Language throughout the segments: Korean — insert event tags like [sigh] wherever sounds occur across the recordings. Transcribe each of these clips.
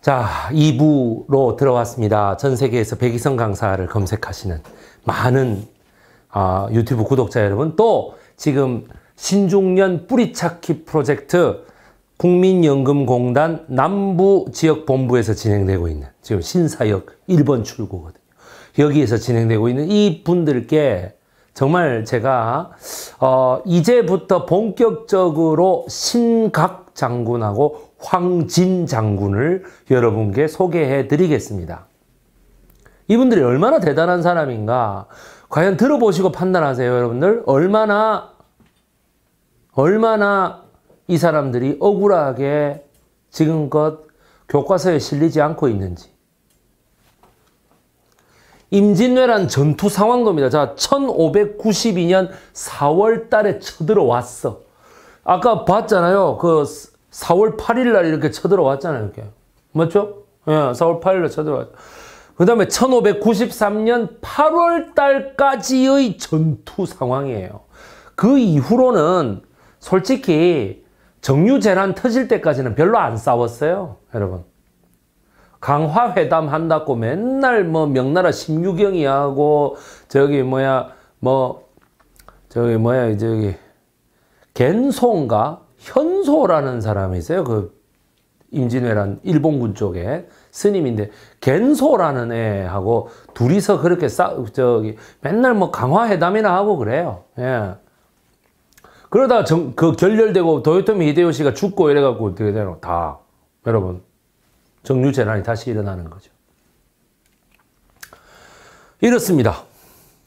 자, 2부로 들어왔습니다. 전 세계에서 백이성 강사를 검색하시는 많은 어, 유튜브 구독자 여러분 또 지금 신중년 뿌리찾기 프로젝트 국민연금공단 남부지역본부에서 진행되고 있는 지금 신사역 1번 출구거든요. 여기에서 진행되고 있는 이 분들께 정말 제가 어, 이제부터 본격적으로 신각 장군하고 황진 장군을 여러분께 소개해 드리겠습니다. 이분들이 얼마나 대단한 사람인가? 과연 들어보시고 판단하세요, 여러분들. 얼마나, 얼마나 이 사람들이 억울하게 지금껏 교과서에 실리지 않고 있는지. 임진왜란 전투 상황도입니다. 자, 1592년 4월 달에 쳐들어왔어. 아까 봤잖아요. 그 4월 8일 날 이렇게 쳐들어왔잖아요. 이렇게. 맞죠? 예, 4월 8일 날 쳐들어왔죠. 그 다음에 1593년 8월 달까지의 전투 상황이에요. 그 이후로는 솔직히 정유 재난 터질 때까지는 별로 안 싸웠어요. 여러분. 강화 회담 한다고 맨날 뭐 명나라 16경이 하고 저기 뭐야 뭐 저기 뭐야 저기 겐소가 현소라는 사람이 있어요. 그 임진왜란 일본군 쪽에 스님인데 겐소라는 애하고 둘이서 그렇게 싸 저기 맨날 뭐 강화 회담이나 하고 그래요. 예. 그러다 정, 그 결렬되고 도요토미 히데요시가 죽고 이래갖고 어떻게 되노? 다 여러분 정류 재난이 다시 일어나는 거죠. 이렇습니다.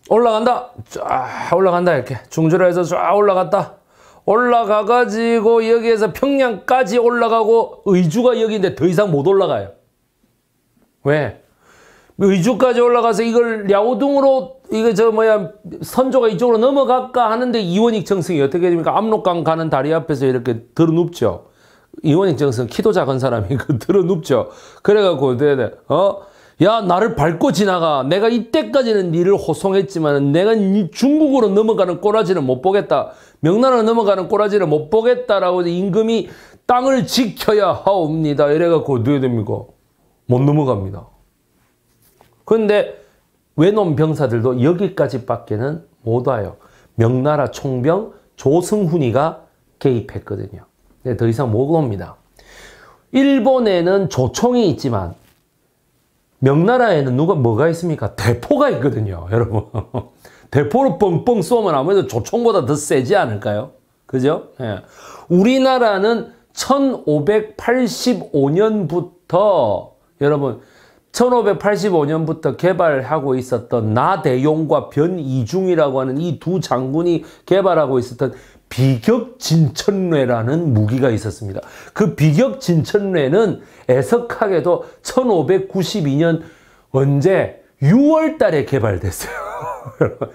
올라간다, 쫙 올라간다 이렇게 중절에서 쫙 올라갔다. 올라가가지고 여기에서 평양까지 올라가고 의주가 여기인데 더 이상 못 올라가요. 왜? 의주까지 올라가서 이걸 랴오등으로 이게 저 뭐야 선조가 이쪽으로 넘어갈까 하는데 이원익 정승이 어떻게 됩니까? 압록강 가는 다리 앞에서 이렇게 드러눕죠. 이원익 정승 키도 작은 사람이 그 드러눕죠. 그래갖고 네네 어야 나를 밟고 지나가 내가 이때까지는 니를 호송했지만 내가 중국으로 넘어가는 꼬라지를 못 보겠다 명나라로 넘어가는 꼬라지를 못 보겠다라고 임금이 땅을 지켜야 하옵니다 이래갖고 어떻게 됩니까 못 넘어갑니다 그런데 외놈 병사들도 여기까지밖에는 못 와요 명나라 총병 조승훈이가 개입했거든요 네, 더 이상 못 옵니다 일본에는 조총이 있지만 명나라에는 누가 뭐가 있습니까? 대포가 있거든요, 여러분. [laughs] 대포로 뻥뻥 쏘면 아무래도 조총보다 더 세지 않을까요? 그죠? 예. 우리나라는 1585년부터 여러분 1585년부터 개발하고 있었던 나대용과 변이중이라고 하는 이 두 장군이 개발하고 있었던 비격진천뇌라는 무기가 있었습니다. 그 비격진천뇌는 애석하게도 1592년 언제 6월 달에 개발됐어요. [laughs]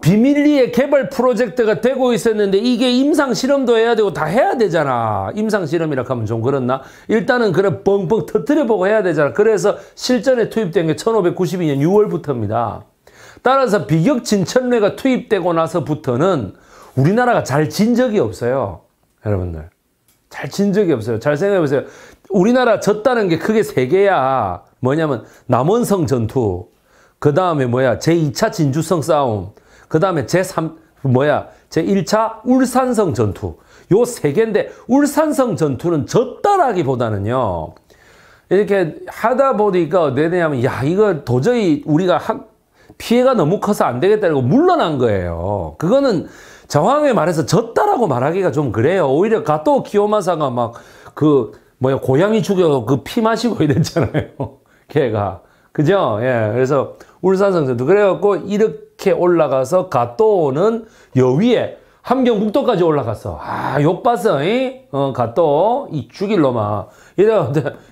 비밀리에 개발 프로젝트가 되고 있었는데 이게 임상실험도 해야 되고 다 해야 되잖아. 임상실험이라 하면 좀 그렇나? 일단은 그래 뻥뻥 터뜨려보고 해야 되잖아. 그래서 실전에 투입된 게 1592년 6월부터입니다. 따라서 비격진천뇌가 투입되고 나서부터는 우리나라가 잘 진 적이 없어요. 여러분들. 잘 진 적이 없어요. 잘 생각해 보세요. 우리나라 졌다는 게 크게 세 개야. 뭐냐면 남원성 전투. 그 다음에 뭐야? 제2차 진주성 싸움. 그 다음에 제3 뭐야? 제1차 울산성 전투. 요 세 개인데 울산성 전투는 졌다라기보다는요. 이렇게 하다 보니까 내내하면 야 이거 도저히 우리가 피해가 너무 커서 안 되겠다고 물러난 거예요. 그거는 정황에 말해서 졌다라고 말하기가 좀 그래요. 오히려 가토 키요마사가 막 그 뭐야 고양이 죽여서 그 피 마시고 이랬잖아요. [laughs] 걔가 그죠? 예, 그래서 울산성전도 그래갖고 이렇게 올라가서 가토는 여위에 함경북도까지 올라갔어. 아, 욕봤어, 어, 이? 어, 가또, 이 죽일 놈아. 이래,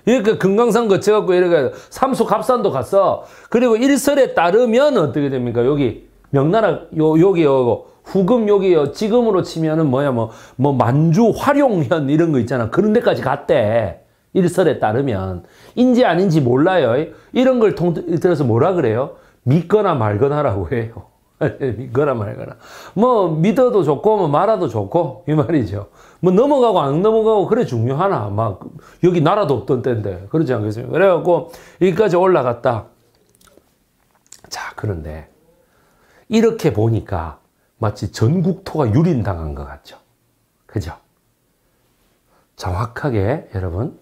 이렇게 금강산 거쳐갖고, 이렇게 삼수 갑산도 갔어. 그리고 일설에 따르면 어떻게 됩니까? 여기, 명나라, 요, 여기, 요거, 후금 욕여요 지금으로 치면은 뭐야 뭐뭐 뭐 만주 활용현 이런 거 있잖아. 그런 데까지 갔대. 일설에 따르면 인지 아닌지 몰라요. 이런 걸 통, 들어서 뭐라 그래요? 믿거나 말거나라고 해요. [laughs] 믿거나 말거나. 뭐 믿어도 좋고 뭐 말아도 좋고 이 말이죠. 뭐 넘어가고 안 넘어가고 그래 중요하나. 막 여기 나라도 없던 때인데 그러지 않겠습니까? 그래갖고 여기까지 올라갔다. 자 그런데 이렇게 보니까 마치 전국토가 유린당한 것 같죠. 그죠? 정확하게 여러분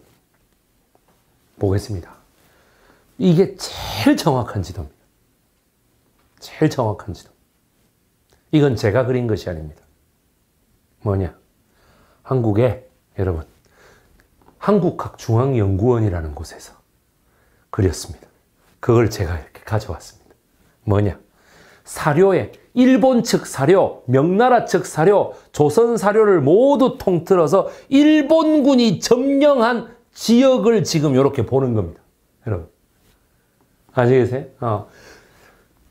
보겠습니다. 이게 제일 정확한 지도입니다. 제일 정확한 지도. 이건 제가 그린 것이 아닙니다. 뭐냐? 한국에 여러분 한국학중앙연구원이라는 곳에서 그렸습니다. 그걸 제가 이렇게 가져왔습니다. 뭐냐? 사료에 일본 측 사료, 명나라 측 사료, 조선 사료를 모두 통틀어서 일본군이 점령한 지역을 지금 이렇게 보는 겁니다. 여러분. 아시겠어요? 어.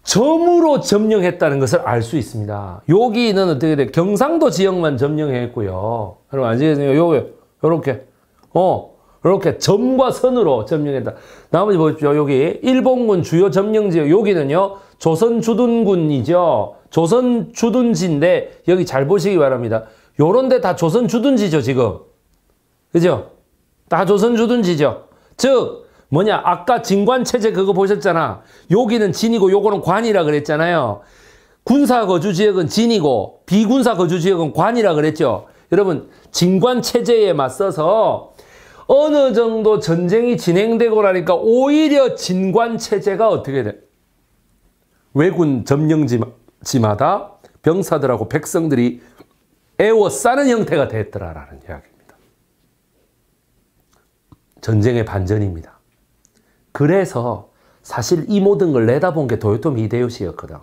점으로 점령했다는 것을 알 수 있습니다. 여기는 어떻게 돼? 경상도 지역만 점령했고요. 여러분 아시겠어요? 요, 요렇게. 어, 이렇게 점과 선으로 점령했다. 나머지 보십시오. 여기 일본군 주요 점령 지역 여기는요. 조선 주둔군이죠. 조선 주둔지인데 여기 잘 보시기 바랍니다. 요런 데 다 조선 주둔지죠, 지금. 그죠? 다 조선 주둔지죠. 즉 뭐냐 아까 진관체제 그거 보셨잖아. 여기는 진이고 요거는 관이라 그랬잖아요. 군사 거주 지역은 진이고 비군사 거주 지역은 관이라 그랬죠. 여러분 진관체제에 맞서서 어느 정도 전쟁이 진행되고 나니까 오히려 진관체제가 어떻게 돼? 외군 점령지마다 병사들하고 백성들이 애워싸는 형태가 됐더라라는 이야기입니다. 전쟁의 반전입니다. 그래서 사실 이 모든 걸 내다본 게 도요토미 히데요시였거든.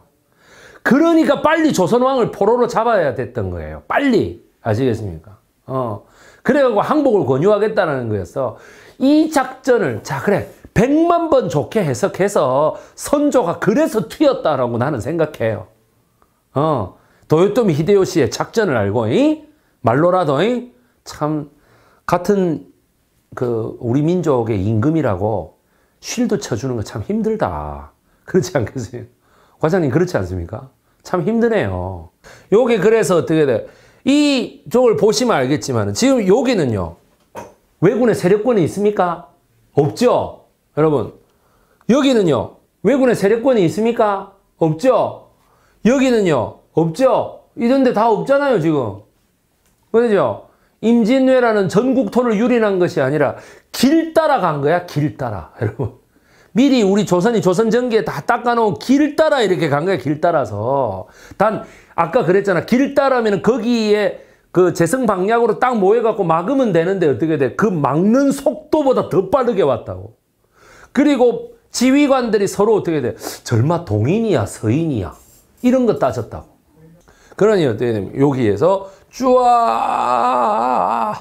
그러니까 빨리 조선왕을 포로로 잡아야 됐던 거예요. 빨리. 아시겠습니까? 어. 그래가고 항복을 권유하겠다는 거였어. 이 작전을, 자, 그래. 백만번 좋게 해석해서 선조가 그래서 튀었다라고 나는 생각해요. 어, 도요토미 히데요시의 작전을 알고, 이? 말로라도, 이? 참, 같은 그, 우리 민족의 임금이라고 쉴드 쳐주는 거 참 힘들다. [laughs] 그렇지 않겠어요? 과장님, 그렇지 않습니까? 참 힘드네요. 요게 그래서 어떻게 돼? 이 쪽을 보시면 알겠지만, 지금 여기는요, 외군의 세력권이 있습니까? 없죠? 여러분 여기는요 외군의 세력권이 있습니까? 없죠? 여기는요 없죠? 이런데 다 없잖아요 지금 그죠? 임진왜란은 전국토를 유린한 것이 아니라 길 따라간 거야 길 따라 [laughs] 여러분 미리 우리 조선이 조선 전기에 다 닦아놓은 길 따라 이렇게 간 거야 길 따라서 단 아까 그랬잖아 길 따라면 거기에 그 재성 방략으로 딱 모여갖고 막으면 되는데 어떻게 돼? 그 막는 속도보다 더 빠르게 왔다고 그리고 지휘관들이 서로 어떻게 돼? 절마 동인이야 서인이야 이런 거 따졌다고. 그러니 어떻게 되면 여기에서 쭈아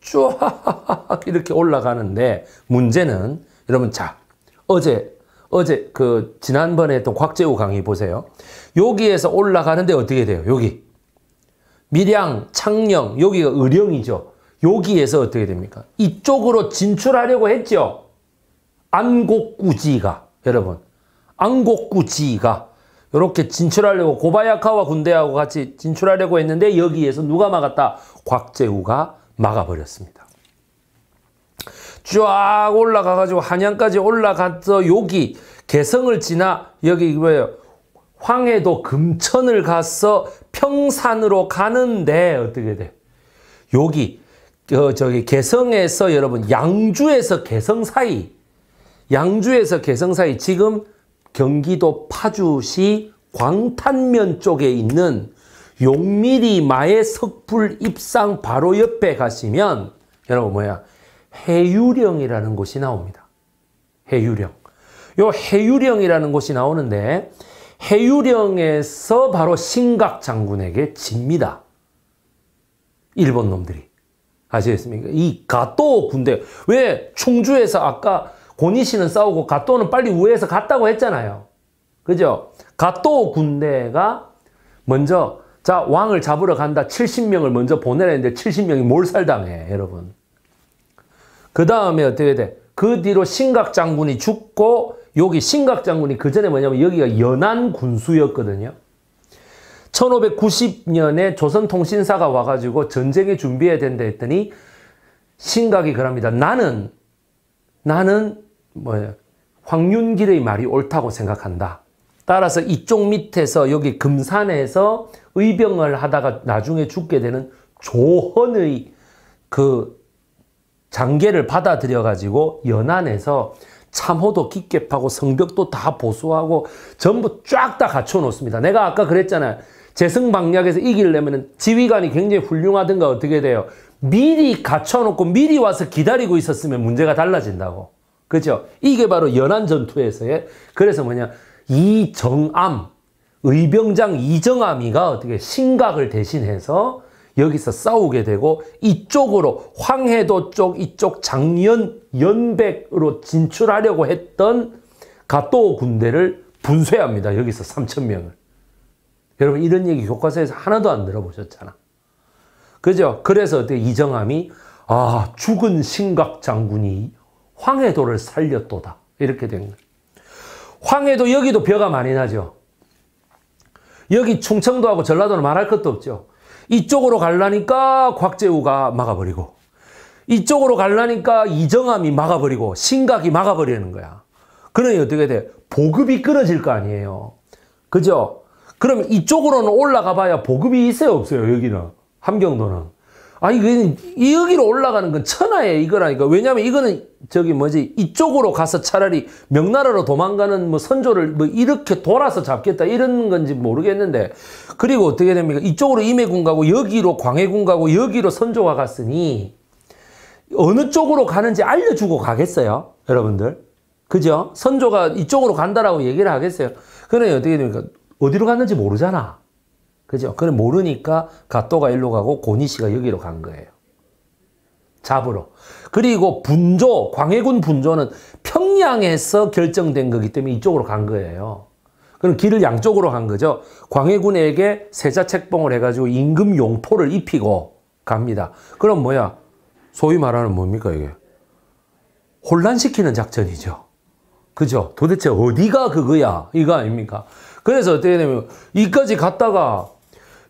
쭈아 [laughs] 이렇게 올라가는데 문제는 여러분 자 어제 어제 그 지난번에 했던 곽재우 강의 보세요. 여기에서 올라가는데 어떻게 돼요? 여기 밀양 창령 여기가 의령이죠. 여기에서 어떻게 됩니까? 이쪽으로 진출하려고 했죠. 안곡구지가 여러분 안곡구지가 이렇게 진출하려고 고바야카와 군대하고 같이 진출하려고 했는데 여기에서 누가 막았다? 곽재우가 막아버렸습니다. 쫙 올라가가지고 한양까지 올라가서 여기 개성을 지나 여기 뭐예요? 황해도 금천을 가서 평산으로 가는데 어떻게 돼? 여기 어, 저기 개성에서 여러분 양주에서 개성 사이 양주에서 개성 사이 지금 경기도 파주시 광탄면 쪽에 있는 용미리 마의 석불 입상 바로 옆에 가시면 여러분 뭐야 해유령이라는 곳이 나옵니다. 해유령. 요 해유령이라는 곳이 나오는데 해유령에서 바로 신각 장군에게 집니다. 일본 놈들이. 아시겠습니까? 이 가토 군대. 왜 충주에서 아까 고니 씨는 싸우고 가또는 빨리 우회해서 갔다고 했잖아요. 그죠? 가또 군대가 먼저 자 왕을 잡으러 간다 70명을 먼저 보내는데 70명이 몰살당해 여러분. 그 다음에 어떻게 돼? 그 뒤로 신각 장군이 죽고 여기 신각 장군이 그 전에 뭐냐면 여기가 연안 군수였거든요. 1590년에 조선통신사가 와가지고 전쟁에 준비해야 된다 했더니 신각이 그럽니다. 나는 나는 뭐야 황윤길의 말이 옳다고 생각한다. 따라서 이쪽 밑에서 여기 금산에서 의병을 하다가 나중에 죽게 되는 조헌의 그 장계를 받아들여 가지고 연안에서 참호도 깊게 파고 성벽도 다 보수하고 전부 쫙 다 갖춰 놓습니다. 내가 아까 그랬잖아요. 재승 방략에서 이기려면 지휘관이 굉장히 훌륭하든가 어떻게 돼요? 미리 갖춰 놓고 미리 와서 기다리고 있었으면 문제가 달라진다고. 그죠? 이게 바로 연안 전투에서의 그래서 뭐냐 이정암 의병장 이정암이가 어떻게 신각을 대신해서 여기서 싸우게 되고 이쪽으로 황해도 쪽 이쪽 장연 연백으로 진출하려고 했던 가토 군대를 분쇄합니다. 여기서 3천 명을. 여러분 이런 얘기 교과서에서 하나도 안 들어보셨잖아. 그죠? 그래서 어떻게 이정함이 아 죽은 신각 장군이 황해도를 살렸도다. 이렇게 된 거예요. 황해도 여기도 벼가 많이 나죠. 여기 충청도하고 전라도는 말할 것도 없죠. 이쪽으로 갈라니까 곽재우가 막아버리고 이쪽으로 갈라니까 이정함이 막아버리고 신각이 막아버리는 거야. 그러니 어떻게 돼? 보급이 끊어질 거 아니에요. 그죠? 그럼 이쪽으로는 올라가 봐야 보급이 있어요 없어요 여기는 함경도는 아니 그 이 여기로 올라가는 건천하에 이거라니까 왜냐면 이거는 저기 뭐지 이쪽으로 가서 차라리 명나라로 도망가는 뭐 선조를 뭐 이렇게 돌아서 잡겠다 이런 건지 모르겠는데 그리고 어떻게 됩니까 이쪽으로 임해군 가고 여기로 광해군 가고 여기로 선조가 갔으니 어느 쪽으로 가는지 알려주고 가겠어요 여러분들 그죠 선조가 이쪽으로 간다라고 얘기를 하겠어요 그러니 어떻게 됩니까 어디로 갔는지 모르잖아 그죠? 그걸 모르니까 가또가 일로 가고 고니 씨가 여기로 간 거예요. 잡으러. 그리고 분조, 광해군 분조는 평양에서 결정된 거기 때문에 이쪽으로 간 거예요. 그럼 길을 양쪽으로 간 거죠. 광해군에게 세자 책봉을 해가지고 임금 용포를 입히고 갑니다. 그럼 뭐야? 소위 말하는 뭡니까 이게? 혼란시키는 작전이죠. 그죠? 도대체 어디가 그거야? 이거 아닙니까? 그래서 어떻게 되면 이까지 갔다가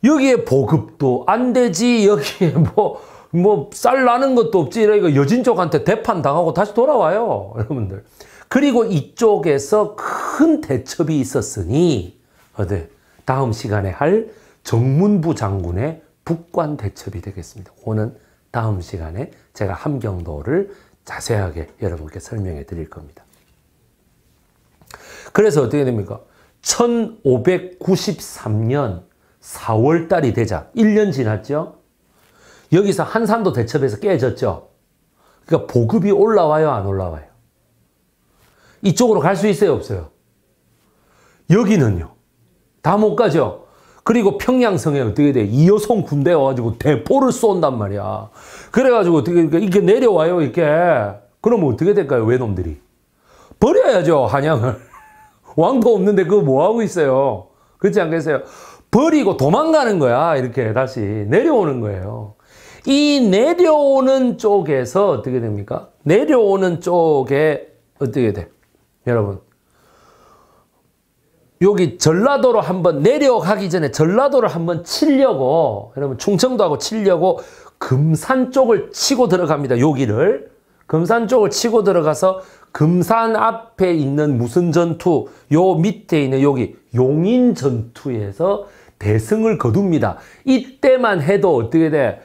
여기에 보급도 안 되지 여기에 뭐 뭐 쌀 나는 것도 없지 이러니까 여진 쪽한테 대판 당하고 다시 돌아와요 [laughs] 여러분들 그리고 이쪽에서 큰 대첩이 있었으니 어때 다음 시간에 할 정문부 장군의 북관 대첩이 되겠습니다 오는 다음 시간에 제가 함경도를 자세하게 여러분께 설명해 드릴 겁니다 그래서 어떻게 됩니까 1593년 4월달이 되자 1년 지났죠. 여기서 한산도 대첩에서 깨졌죠. 그러니까 보급이 올라와요 안 올라와요. 이쪽으로 갈 수 있어요 없어요. 여기는요. 다 못 가죠. 그리고 평양성에 어떻게 돼? 이여성 군대 와가지고 대포를 쏜단 말이야. 그래가지고 어떻게, 이렇게 내려와요, 이렇게. 그러면 어떻게 될까요, 외놈들이? 버려야죠, 한양을. [laughs] 왕도 없는데 그거 뭐하고 있어요? 그렇지 않겠어요? 버리고 도망가는 거야. 이렇게 다시 내려오는 거예요. 이 내려오는 쪽에서 어떻게 됩니까? 내려오는 쪽에 어떻게 돼? 여러분. 여기 전라도로 한번 내려가기 전에 전라도를 한번 치려고 여러분 충청도 하고 치려고 금산 쪽을 치고 들어갑니다. 여기를 금산 쪽을 치고 들어가서 금산 앞에 있는 무슨 전투 요 밑에 있는 여기 용인 전투에서 대승을 거둡니다. 이때만 해도 어떻게 돼?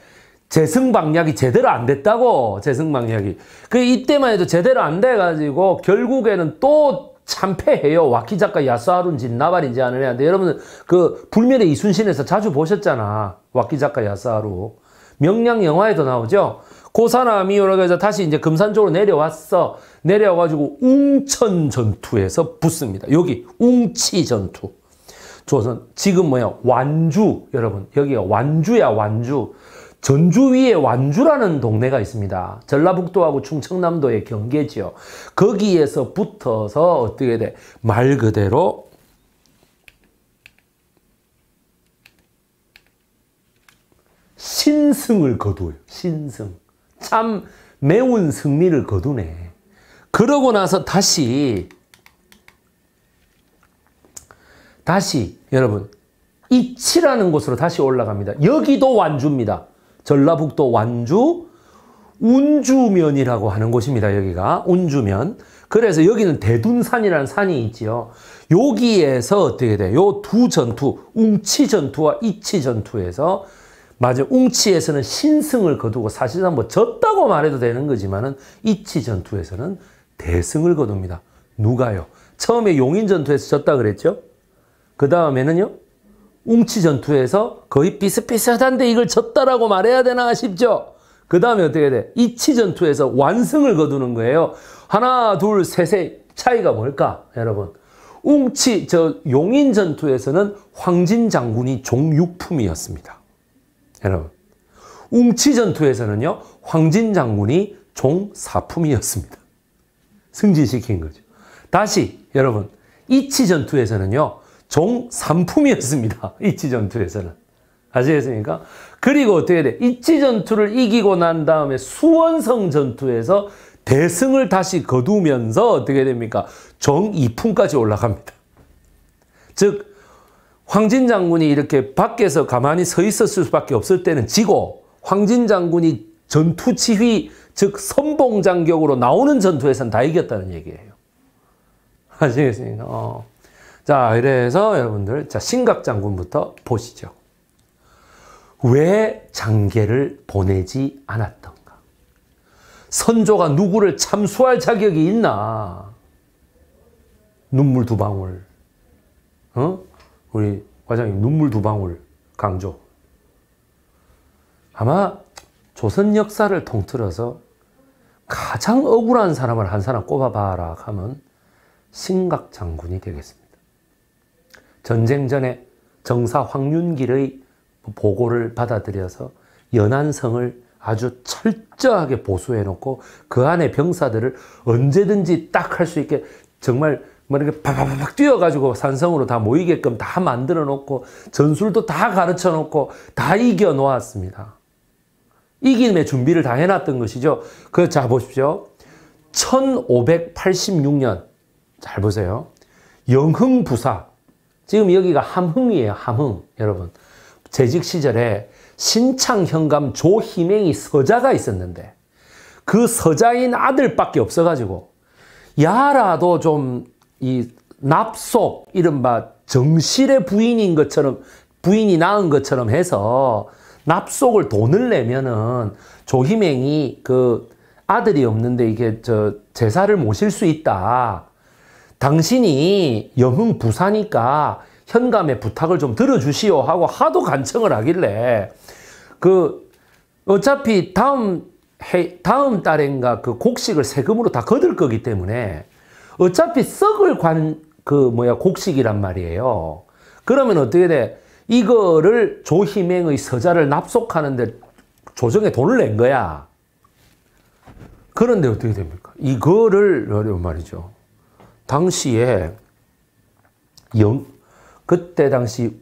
재승 방략이 제대로 안 됐다고 재승 방략이 그 이때만 해도 제대로 안 돼가지고 결국에는 또 참패해요 와키 작가 야사하룬진 나발인지 아는 애한테 여러분 그 불멸의 이순신에서 자주 보셨잖아 와키 작가 야사하루 명량 영화에도 나오죠 고사나미오라그래서 다시 이제 금산 쪽으로 내려왔어 내려와가지고 웅천 전투에서 붙습니다 여기 웅치 전투 조선 지금 뭐야 완주 여러분 여기가 완주야 완주 전주 위에 완주라는 동네가 있습니다. 전라북도하고 충청남도의 경계지요. 거기에서 붙어서 어떻게 돼? 말 그대로 신승을 거두어요. 신승. 참 매운 승리를 거두네. 그러고 나서 다시 다시 여러분 이치라는 곳으로 다시 올라갑니다. 여기도 완주입니다. 전라북도 완주 운주면이라고 하는 곳입니다. 여기가 운주면. 그래서 여기는 대둔산이라는 산이 있지요. 여기에서 어떻게 돼요? 두 전투, 웅치 전투와 이치 전투에서 맞아 웅치에서는 신승을 거두고 사실상 뭐 졌다고 말해도 되는 거지만은 이치 전투에서는 대승을 거둡니다. 누가요? 처음에 용인 전투에서 졌다 그랬죠? 그 다음에는요. 움치 전투에서 거의 비슷비슷한데 이걸 졌다라고 말해야 되나 싶죠? 그 다음에 어떻게 돼? 이치 전투에서 완승을 거두는 거예요. 하나, 둘, 셋의 차이가 뭘까? 여러분. 웅치, 저 용인 전투에서는 황진 장군이 종육품이었습니다. 여러분. 웅치 전투에서는요, 황진 장군이 종사품이었습니다. 승진시킨 거죠. 다시, 여러분. 이치 전투에서는요, 종삼품이었습니다 [laughs] 이치 전투에서는. 아시겠습니까? 그리고 어떻게 돼? 이치 전투를 이기고 난 다음에 수원성 전투에서 대승을 다시 거두면서 어떻게 됩니까? 종 2품까지 올라갑니다. 즉, 황진 장군이 이렇게 밖에서 가만히 서 있었을 수밖에 없을 때는 지고 황진 장군이 전투 지휘, 즉 선봉장격으로 나오는 전투에선 다 이겼다는 얘기예요. 아시겠습니까? 어. 자, 그래서 여러분들, 자, 신각장군부터 보시죠. 왜 장계를 보내지 않았던가? 선조가 누구를 참수할 자격이 있나? 눈물 두 방울. 어? 우리 과장님, 눈물 두 방울 강조. 아마 조선 역사를 통틀어서 가장 억울한 사람을 한 사람 꼽아봐라 하면 신각 장군이 되겠습니다. 전쟁 전에 정사 황윤길의 보고를 받아들여서 연안성을 아주 철저하게 보수해 놓고 그 안에 병사들을 언제든지 딱 할 수 있게 정말 뭐 이렇게 팍팍팍 뛰어가지고 산성으로 다 모이게끔 다 만들어 놓고 전술도 다 가르쳐 놓고 다 이겨 놓았습니다. 이김의 준비를 다 해놨던 것이죠. 그, 자, 보십시오. 1586년. 잘 보세요. 영흥부사. 지금 여기가 함흥이에요. 함흥 여러분 재직 시절에 신창 현감 조희맹이 서자가 있었는데 그 서자인 아들밖에 없어가지고 야라도 좀 이 납속 이른바 정실의 부인인 것처럼 부인이 낳은 것처럼 해서 납속을 돈을 내면은 조희맹이 그 아들이 없는데 이게 저 제사를 모실 수 있다. 당신이 영흥 부사니까 현감의 부탁을 좀 들어주시오 하고 하도 간청을 하길래 그 어차피 다음 해, 다음 달엔가 그 곡식을 세금으로 다 거둘 거기 때문에 어차피 썩을 관 그 뭐야 곡식이란 말이에요. 그러면 어떻게 돼? 이거를 조희맹의 서자를 납속하는데 조정에 돈을 낸 거야. 그런데 어떻게 됩니까? 이거를 말이죠. 당시에 영, 그때 당시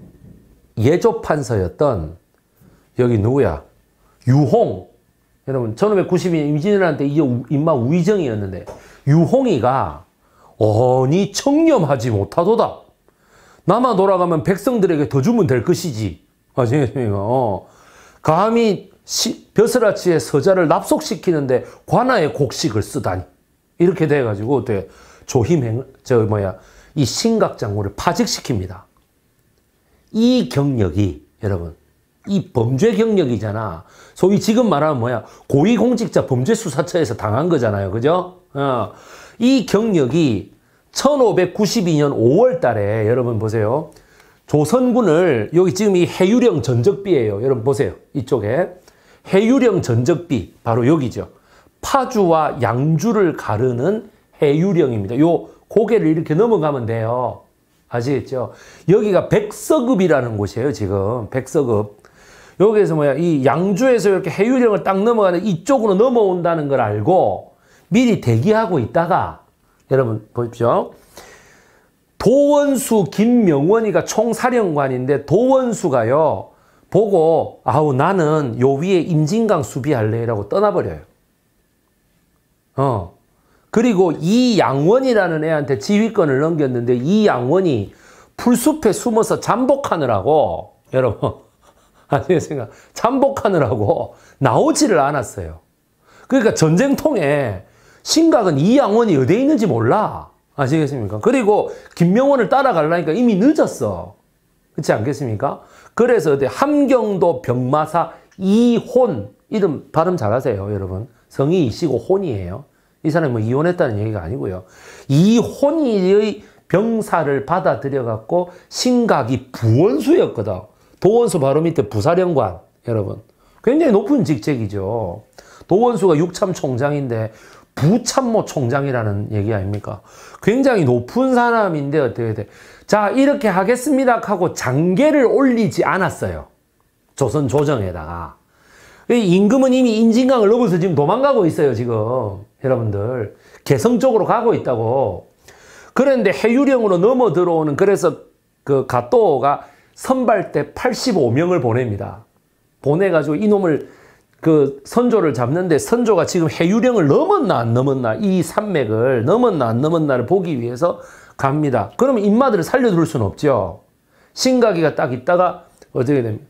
예조 판서였던 여기 누구야? 유홍. 여러분 1992년 임진왜란때 이어 임마 우의정이었는데 유홍이가 어니 청렴하지 못하도다. 남아 돌아가면 백성들에게 더 주면 될 것이지. 아시겠습니까? 예, 예, 어. 감히 벼슬아치의 서자를 납속시키는데 관아의 곡식을 쓰다니. 이렇게 돼가지고 어떻게 조희맹저 뭐야, 이 신각장군을 파직시킵니다. 이 경력이, 여러분, 이 범죄 경력이잖아. 소위 지금 말하면 뭐야, 고위공직자 범죄수사처에서 당한 거잖아요. 그죠? 어. 이 경력이 1592년 5월 달에, 여러분 보세요. 조선군을, 여기 지금 이 해유령 전적비예요. 여러분 보세요. 이쪽에. 해유령 전적비, 바로 여기죠. 파주와 양주를 가르는 해유령입니다. 요 고개를 이렇게 넘어가면 돼요. 아시겠죠? 여기가 백서급이라는 곳이에요, 지금. 백서급. 여기에서 뭐야, 이 양주에서 이렇게 해유령을 딱 넘어가는 이쪽으로 넘어온다는 걸 알고 미리 대기하고 있다가, 여러분, 보십시오. 도원수 김명원이가 총사령관인데 도원수가요, 보고, 아우, 나는 요 위에 임진강 수비할래? 라고 떠나버려요. 어. 그리고 이양원이라는 애한테 지휘권을 넘겼는데 이양원이 풀숲에 숨어서 잠복하느라고 여러분 [laughs] 아니 생각 잠복하느라고 나오지를 않았어요. 그러니까 전쟁통에 신각은 이양원이 어디에 있는지 몰라. 아시겠습니까? 그리고 김명원을 따라가려니까 이미 늦었어. 그렇지 않겠습니까? 그래서 어디 함경도 병마사 이혼 이름 발음 잘하세요 여러분. 성이 이시고 혼이에요. 이 사람이 뭐 이혼했다는 얘기가 아니고요. 이혼의 병사를 받아들여 갖고 신각이 부원수였거든. 도원수 바로 밑에 부사령관 여러분. 굉장히 높은 직책이죠. 도원수가 육참 총장인데 부참모 총장이라는 얘기 아닙니까? 굉장히 높은 사람인데 어떻게 돼? 자 이렇게 하겠습니다 하고 장계를 올리지 않았어요. 조선 조정에다가. 임금은 이미 인진강을 넘어서 지금 도망가고 있어요 지금. 여러분들 개성적으로 가고 있다고. 그런데 해유령으로 넘어 들어오는 그래서 그 가토가 선발 때 85명을 보냅니다. 보내가지고 이놈을 그 선조를 잡는데 선조가 지금 해유령을 넘었나 안 넘었나 이 산맥을 넘었나 안 넘었나를 보기 위해서 갑니다. 그러면 인마들을 살려둘 수는 없죠. 신가기가 딱 있다가 어떻게 됩니까?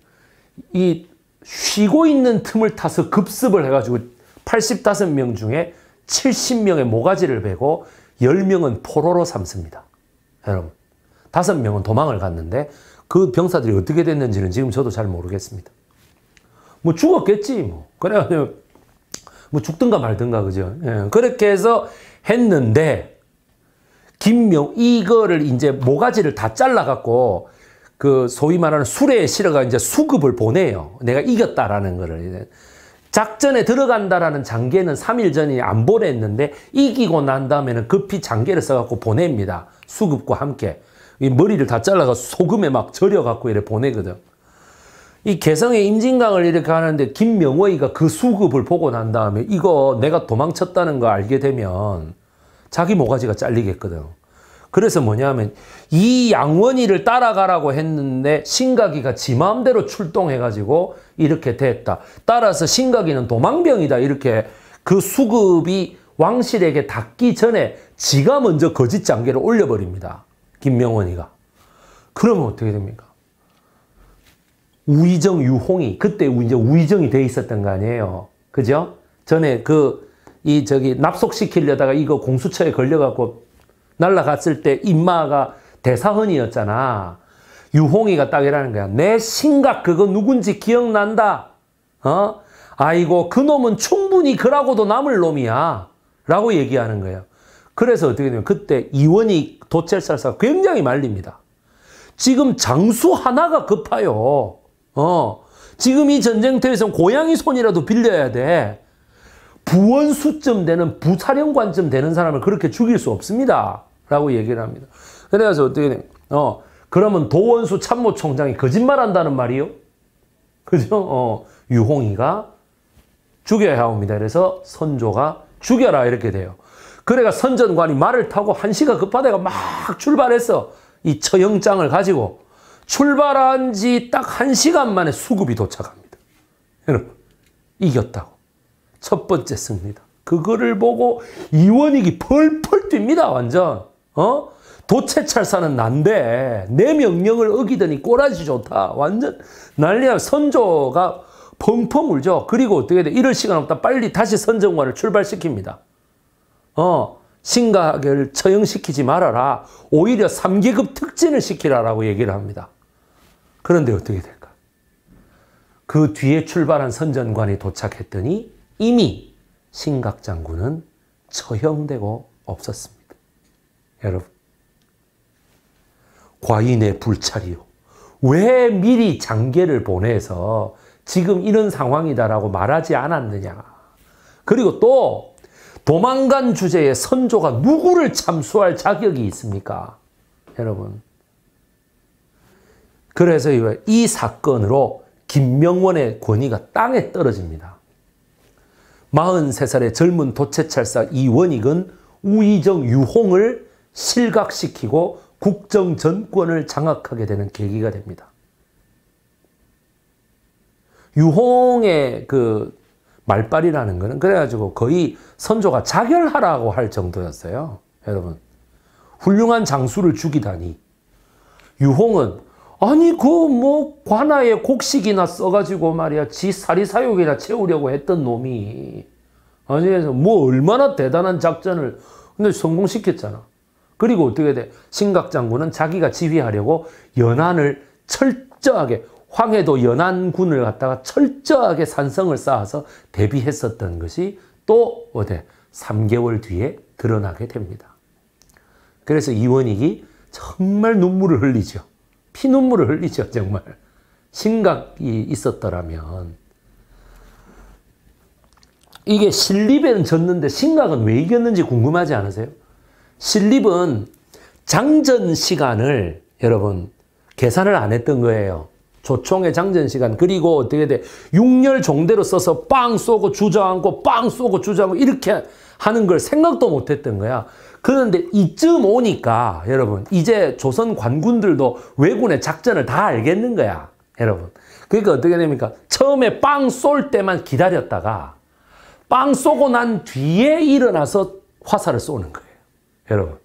이 쉬고 있는 틈을 타서 급습을 해가지고 85명 중에 70명의 모가지를 베고 10명은 포로로 삼습니다. 여러분, 5명은 도망을 갔는데 그 병사들이 어떻게 됐는지는 지금 저도 잘 모르겠습니다. 뭐 죽었겠지, 뭐. 그래가지고 뭐 죽든가 말든가, 그죠? 예, 그렇게 해서 했는데, 김명, 이거를 이제 모가지를 다 잘라갖고, 그 소위 말하는 수레에 실어가 이제 수급을 보내요. 내가 이겼다라는 거를. 작전에 들어간다라는 장계는 3일 전이 안 보냈는데 이기고 난 다음에는 급히 장계를 써갖고 보냅니다. 수급과 함께. 이 머리를 다 잘라가 소금에 막 절여갖고 이래 보내거든. 이 개성의 임진강을 이렇게 하는데 김명호이가 그 수급을 보고 난 다음에 이거 내가 도망쳤다는 거 알게 되면 자기 모가지가 잘리겠거든. 그래서 뭐냐면 이 양원이를 따라가라고 했는데 신각이가 지 마음대로 출동해가지고 이렇게 됐다. 따라서 신각이는 도망병이다. 이렇게 그 수급이 왕실에게 닿기 전에 지가 먼저 거짓 장계를 올려버립니다. 김명원이가. 그러면 어떻게 됩니까? 우의정 유홍이 그때 이제 우의정이 돼 있었던 거 아니에요. 그죠? 전에 그 이 저기 납속시키려다가 이거 공수처에 걸려갖고 날라갔을 때 임마가 대사헌이었잖아. 유홍이가 딱 이라는 거야. 내 심각 그거 누군지 기억난다. 어? 아이고 그놈은 충분히 그라고도 남을 놈이야. 라고 얘기하는 거예요. 그래서 어떻게 되면 냐 그때 이원이 도철살사 굉장히 말립니다. 지금 장수 하나가 급하요. 어. 지금 이 전쟁터에서 고양이 손이라도 빌려야 돼. 부원수쯤 되는 부사령관쯤 되는 사람을 그렇게 죽일 수 없습니다. 라고 얘기를 합니다. 그래서 어떻게 됩니 어, 그러면 도원수 참모총장이 거짓말한다는 말이요? 그죠? 어, 유홍이가 죽여야 합니다. 그래서 선조가 죽여라 이렇게 돼요. 그래가 선전관이 말을 타고 한시가 급하다가 막 출발했어. 이 처형장을 가지고 출발한 지 딱 한시간 만에 수급이 도착합니다. 여러분 이겼다고. 첫 번째 승리다. 그거를 보고 이원익이 펄펄 뜁니다. 완전. 어? 도체찰사는 난데 내 명령을 어기더니 꼬라지 좋다. 완전 난리야. 선조가 펑펑 울죠. 그리고 어떻게 돼? 이럴 시간 없다. 빨리 다시 선정관을 출발시킵니다. 어, 신각을 처형시키지 말아라. 오히려 3계급 특진을 시키라라고 얘기를 합니다. 그런데 어떻게 될까? 그 뒤에 출발한 선전관이 도착했더니 이미 신각 장군은 처형되고 없었습니다. 여러분. 과인의 불찰이요. 왜 미리 장계를 보내서 지금 이런 상황이다라고 말하지 않았느냐. 그리고 또 도망간 주제의 선조가 누구를 참수할 자격이 있습니까? 여러분. 그래서 이 사건으로 김명원의 권위가 땅에 떨어집니다. 43살의 젊은 도채찰사 이원익은 우이정 유홍을 실각시키고 국정 전권을 장악하게 되는 계기가 됩니다. 유홍의 그 말빨이라는 거는 그래가지고 거의 선조가 자결하라고 할 정도였어요. 여러분. 훌륭한 장수를 죽이다니. 유홍은 아니 그 뭐 관아의 곡식이나 써가지고 말이야 지 사리사욕이나 채우려고 했던 놈이 아니 뭐 얼마나 대단한 작전을 근데 성공시켰잖아. 그리고 어떻게 돼? 신각장군은 자기가 지휘하려고 연안을 철저하게 황해도 연안군을 갖다가 철저하게 산성을 쌓아서 대비했었던 것이 또 어디 3개월 뒤에 드러나게 됩니다. 그래서 이원익이 정말 눈물을 흘리죠. 피눈물을 흘리죠, 정말. 심각이 있었더라면 이게 신립에는 졌는데 신각은 왜 이겼는지 궁금하지 않으세요? 신립은 장전 시간을 여러분 계산을 안 했던 거예요. 조총의 장전 시간 그리고 어떻게 돼 육열 종대로 써서 빵 쏘고 주저앉고 빵 쏘고 주저앉고 이렇게 하는 걸 생각도 못 했던 거야. 그런데 이쯤 오니까 여러분 이제 조선 관군들도 왜군의 작전을 다 알겠는 거야. 여러분. 그러니까 어떻게 됩니까? 처음에 빵 쏠 때만 기다렸다가 빵 쏘고 난 뒤에 일어나서 화살을 쏘는 거예요. 여러분.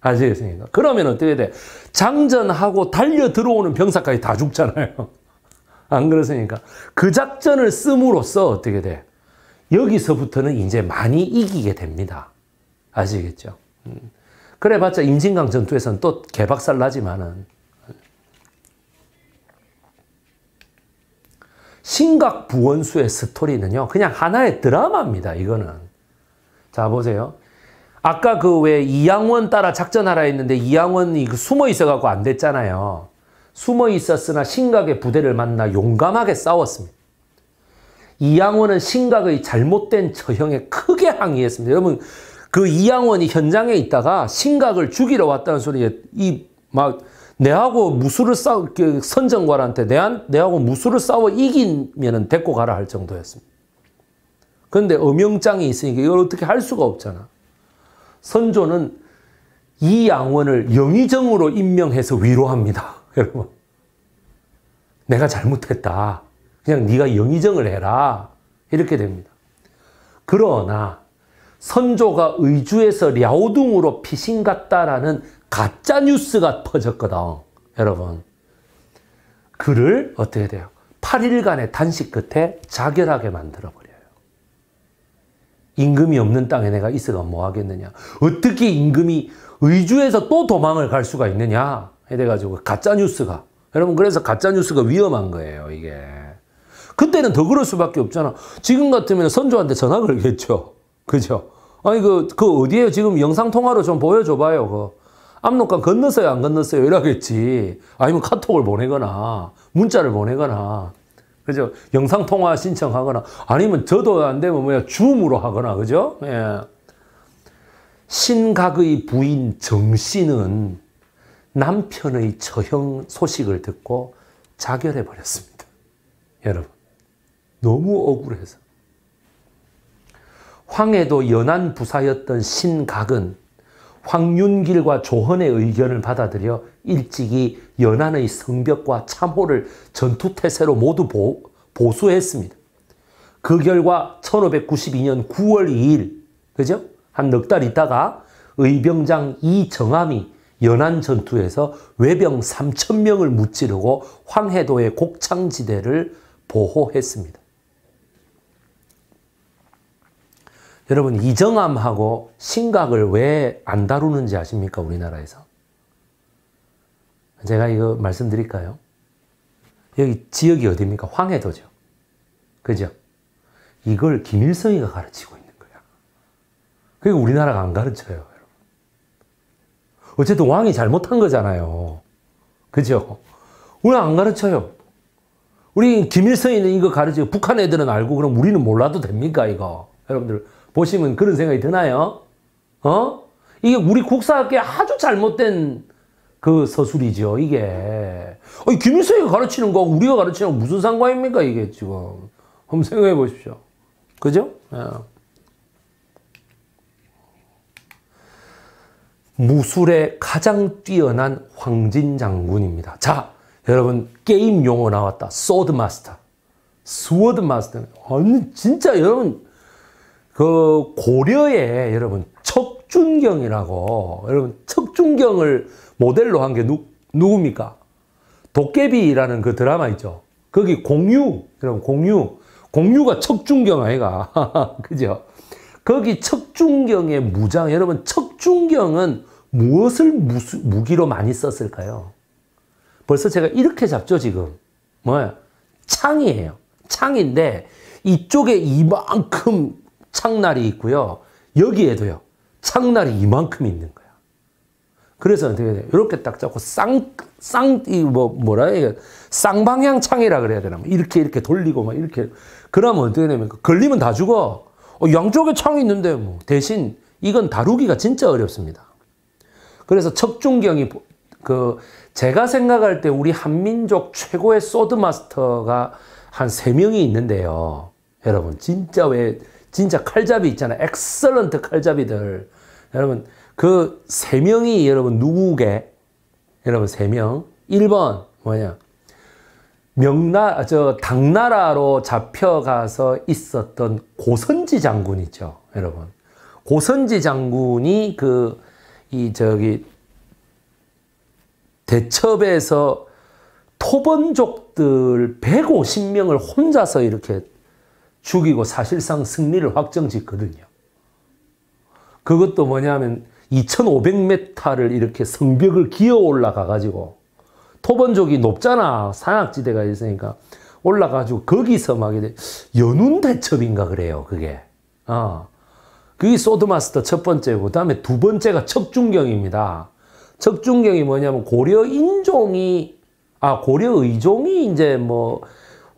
아시겠습니까? 그러면 어떻게 돼? 장전하고 달려 들어오는 병사까지 다 죽잖아요. [laughs] 안 그렇습니까? 그 작전을 씀으로써 어떻게 돼? 여기서부터는 이제 많이 이기게 됩니다. 아시겠죠? 음. 그래봤자 임진강 전투에서는 또 개박살 나지만은 신각 부원수의 스토리는요 그냥 하나의 드라마입니다. 이거는 자 보세요. 아까 그 왜 이양원 따라 작전하라 했는데 이양원이 그 숨어 있어갖고 안 됐잖아요. 숨어 있었으나 신각의 부대를 만나 용감하게 싸웠습니다. 이양원은 신각의 잘못된 처형에 크게 항의했습니다. 여러분 그 이양원이 현장에 있다가 신각을 죽이러 왔다는 소리에 이막 내하고 무술을 싸우 그 선정관한테 내한 내하고 무술을 싸워 이기면은 데리고 가라 할 정도였습니다. 그런데 음영장이 있으니까 이걸 어떻게 할 수가 없잖아. 선조는 이 양원을 영의정으로 임명해서 위로합니다. [laughs] 여러분. 내가 잘못했다. 그냥 네가 영의정을 해라. 이렇게 됩니다. 그러나 선조가 의주에서 랴오둥으로 피신 갔다라는 가짜 뉴스가 퍼졌거든. 여러분. 그를 어떻게 돼요? 8일간의 단식 끝에 자결하게 만들어 버려 임금이 없는 땅에 내가 있어가 뭐 하겠느냐. 어떻게 임금이 의주에서 또 도망을 갈 수가 있느냐. 해가지고 가짜뉴스가. 여러분, 그래서 가짜뉴스가 위험한 거예요, 이게. 그때는 더 그럴 수밖에 없잖아. 지금 같으면 선조한테 전화 걸겠죠. 그죠? 아니, 그, 그 어디에요? 지금 영상통화로 좀 보여줘봐요, 그. 압록강 건넜어요, 안 건넜어요? 이러겠지. 아니면 카톡을 보내거나, 문자를 보내거나. 그죠? 영상통화 신청하거나 아니면 저도 안 되면 뭐야 줌으로 하거나 그죠? 예. 신각의 부인 정씨는 남편의 처형 소식을 듣고 자결해 버렸습니다. 여러분 너무 억울해서 황해도 연안 부사였던 신각은 황윤길과 조헌의 의견을 받아들여 일찍이 연안의 성벽과 참호를 전투태세로 모두 보, 보수했습니다. 그 결과 1592년 9월 2일, 그죠? 한 넉 달 있다가 의병장 이정암이 연안 전투에서 외병 3천명을 무찌르고 황해도의 곡창지대를 보호했습니다. 여러분 이정암하고 심각을 왜 안 다루는지 아십니까? 우리나라에서. 제가 이거 말씀드릴까요? 여기 지역이 어디입니까? 황해도죠. 그죠? 이걸 김일성이가 가르치고 있는 거야. 그게 우리나라가 안 가르쳐요. 여러분. 어쨌든 왕이 잘못한 거잖아요. 그죠? 우리 안 가르쳐요. 우리 김일성이 이거 가르치고 북한 애들은 알고 그럼 우리는 몰라도 됩니까 이거? 여러분들 보시면 그런 생각이 드나요? 어? 이게 우리 국사학계 아주 잘못된 그 서술이죠, 이게. 아니, 김일성이가 르치는거 우리가 가르치는 거 무슨 상관입니까, 이게 지금. 한번 생각해 보십시오. 그죠? 예. 무술의 가장 뛰어난 황진 장군입니다. 자, 여러분, 게임 용어 나왔다. 소드 마스터. 스워드 마스터. 아니, 진짜 여러분, 그 고려에 여러분 척준경이라고 여러분 척준경을 모델로 한 게 누굽니까? 도깨비라는 그 드라마 있죠. 거기 공유 여러분 공유 공유가 척준경 아이가 [laughs] 그죠? 거기 척준경의 무장 여러분 척준경은 무엇을 무수, 무기로 많이 썼을까요? 벌써 제가 이렇게 잡죠 지금 뭐야 창이에요. 창인데 이쪽에 이만큼 창날이 있고요. 여기에도요. 창날이 이만큼 있는 거야. 그래서 어떻게 돼요? 이렇게 딱 잡고 쌍, 쌍, 이 뭐, 뭐라 해? 쌍방향 창이라 그래야 되나? 뭐 이렇게, 이렇게 돌리고 막 이렇게. 그러면 어떻게 되냐면 걸리면 다 죽어. 어, 양쪽에 창이 있는데 뭐. 대신 이건 다루기가 진짜 어렵습니다. 그래서 척중경이 그 제가 생각할 때 우리 한민족 최고의 소드마스터가 한 세명이 있는데요. 여러분, 진짜 왜 진짜 칼잡이 있잖아요. 엑셀런트 칼잡이들. 여러분, 그 세 명이 여러분 누구게? 여러분 세 명. 1번 뭐냐? 명나 아, 저 당나라로 잡혀가서 있었던 고선지 장군 있죠, 여러분. 고선지 장군이 그 이 저기 대첩에서 토번족들 150명을 혼자서 이렇게 죽이고 사실상 승리를 확정짓거든요. 그것도 뭐냐면 2,500m를 이렇게 성벽을 기어 올라가 가지고 토번족이 높잖아. 산악지대가 있으니까 올라가 가지고 거기서 막 이제 연운 대첩인가 그래요. 그게. 어. 그게 소드마스터 첫 번째고 그다음에 두 번째가 척중경입니다. 척중경이 뭐냐면 고려 인종이 아 고려 의종이 이제 뭐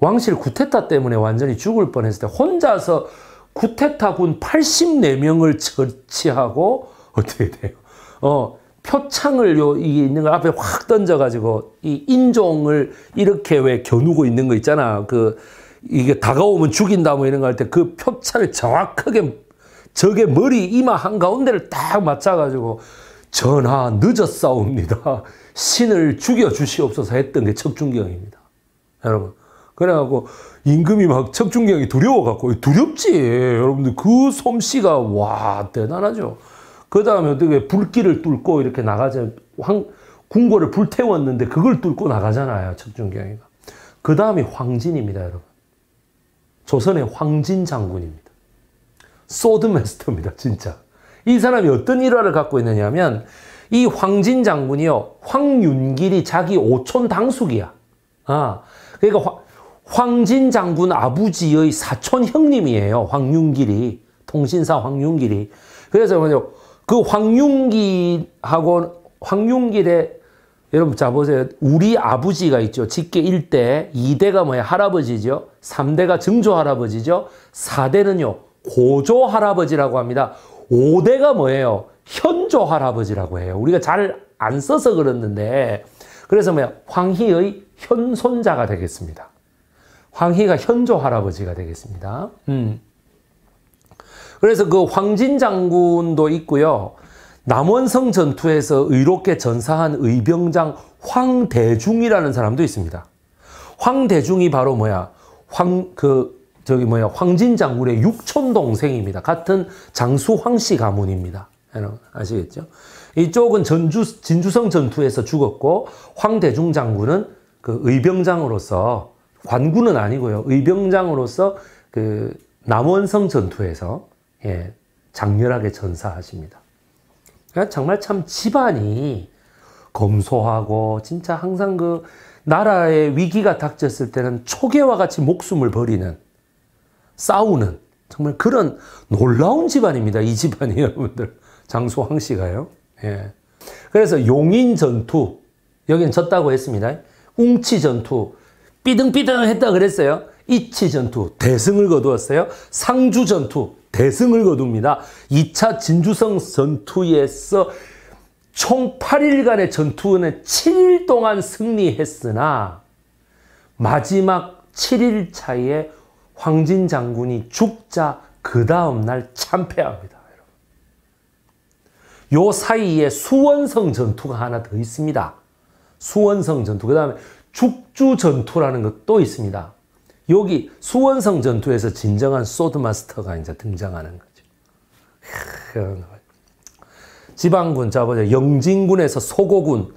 왕실 구테타 때문에 완전히 죽을 뻔했을 때 혼자서 구테타군 84명을 처치하고 [laughs] 어떻게 돼요? 어, 표창을 요 이게 있는 거 앞에 확 던져 가지고 이 인종을 이렇게 왜 겨누고 있는 거 있잖아. 그 이게 다가오면 죽인다 뭐 이런 거 할 때 그 표창을 정확하게 적의 머리 이마 한가운데를 딱 맞춰 가지고 전하 늦었사옵니다. 신을 죽여 주시옵소서 했던 게 척준경입니다. 여러분 그래갖고 임금이 막 척중경이 두려워갖고 두렵지 여러분들 그 솜씨가 와 대단하죠 그 다음에 어떻게 불길을 뚫고 이렇게 나가자 황 궁궐을 불태웠는데 그걸 뚫고 나가잖아요 척중경이가 그 다음이 황진입니다 여러분 조선의 황진 장군입니다 소드메스터입니다 진짜 이 사람이 어떤 일화를 갖고 있느냐면 이 황진 장군이요 황윤길이 자기 오촌 당숙이야 아 그러니까 황진 장군 아버지의 사촌 형님이에요. 황윤길이. 통신사 황윤길이. 그래서 뭐죠? 그 황윤길하고 황윤길의 여러분 자 보세요. 우리 아버지가 있죠. 직계 1대, 2대가 뭐야? 할아버지죠. 3대가 증조 할아버지죠. 4대는요. 고조 할아버지라고 합니다. 5대가 뭐예요? 현조 할아버지라고 해요. 우리가 잘 안 써서 그랬는데 그래서 뭐야? 황희의 현손자가 되겠습니다. 황희가 현조 할아버지가 되겠습니다. 음. 그래서 그 황진 장군도 있고요. 남원성 전투에서 의롭게 전사한 의병장 황대중이라는 사람도 있습니다. 황대중이 바로 뭐야? 황, 그, 저기 뭐야? 황진 장군의 육촌 동생입니다. 같은 장수 황씨 가문입니다. 아시겠죠? 이쪽은 전주, 진주성 전투에서 죽었고, 황대중 장군은 그 의병장으로서 관군은 아니고요. 의병장으로서 그 남원성 전투에서 예, 장렬하게 전사하십니다. 그러니까 정말 참 집안이 검소하고 진짜 항상 그 나라의 위기가 닥쳤을 때는 초계와 같이 목숨을 버리는 싸우는 정말 그런 놀라운 집안입니다. 이 집안이 [laughs] 여러분들 장소황 씨가요. 예. 그래서 용인 전투 여기는 졌다고 했습니다. 웅치 전투 삐등삐등했다 그랬어요. 이치 전투 대승을 거두었어요. 상주 전투 대승을 거둡니다. 2차 진주성 전투에서 총 8일간의 전투는 7일 동안 승리했으나 마지막 7일 차에 황진 장군이 죽자 그 다음날 참패합니다. 요 사이에 수원성 전투가 하나 더 있습니다. 수원성 전투. 그 다음에 죽주 전투라는 것도 있습니다. 여기 수원성 전투에서 진정한 소드마스터가 이제 등장하는 거죠. 지방군, 자, 보자. 영진군에서 소고군,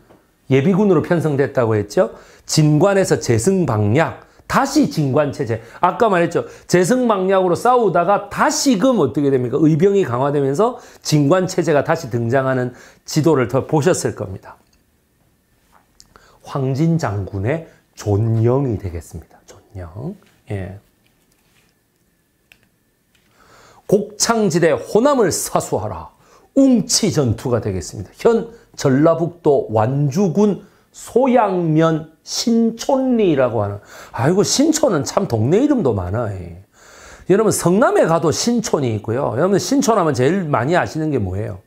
예비군으로 편성됐다고 했죠. 진관에서 재승방략, 다시 진관체제. 아까 말했죠. 재승방략으로 싸우다가 다시금 어떻게 됩니까? 의병이 강화되면서 진관체제가 다시 등장하는 지도를 더 보셨을 겁니다. 황진 장군의 존영이 되겠습니다. 존영. 예. 곡창지대 호남을 사수하라. 웅치 전투가 되겠습니다. 현 전라북도 완주군 소양면 신촌리라고 하는 아이고 신촌은 참 동네 이름도 많아. 예. 여러분 성남에 가도 신촌이 있고요. 여러분 신촌 하면 제일 많이 아시는 게 뭐예요?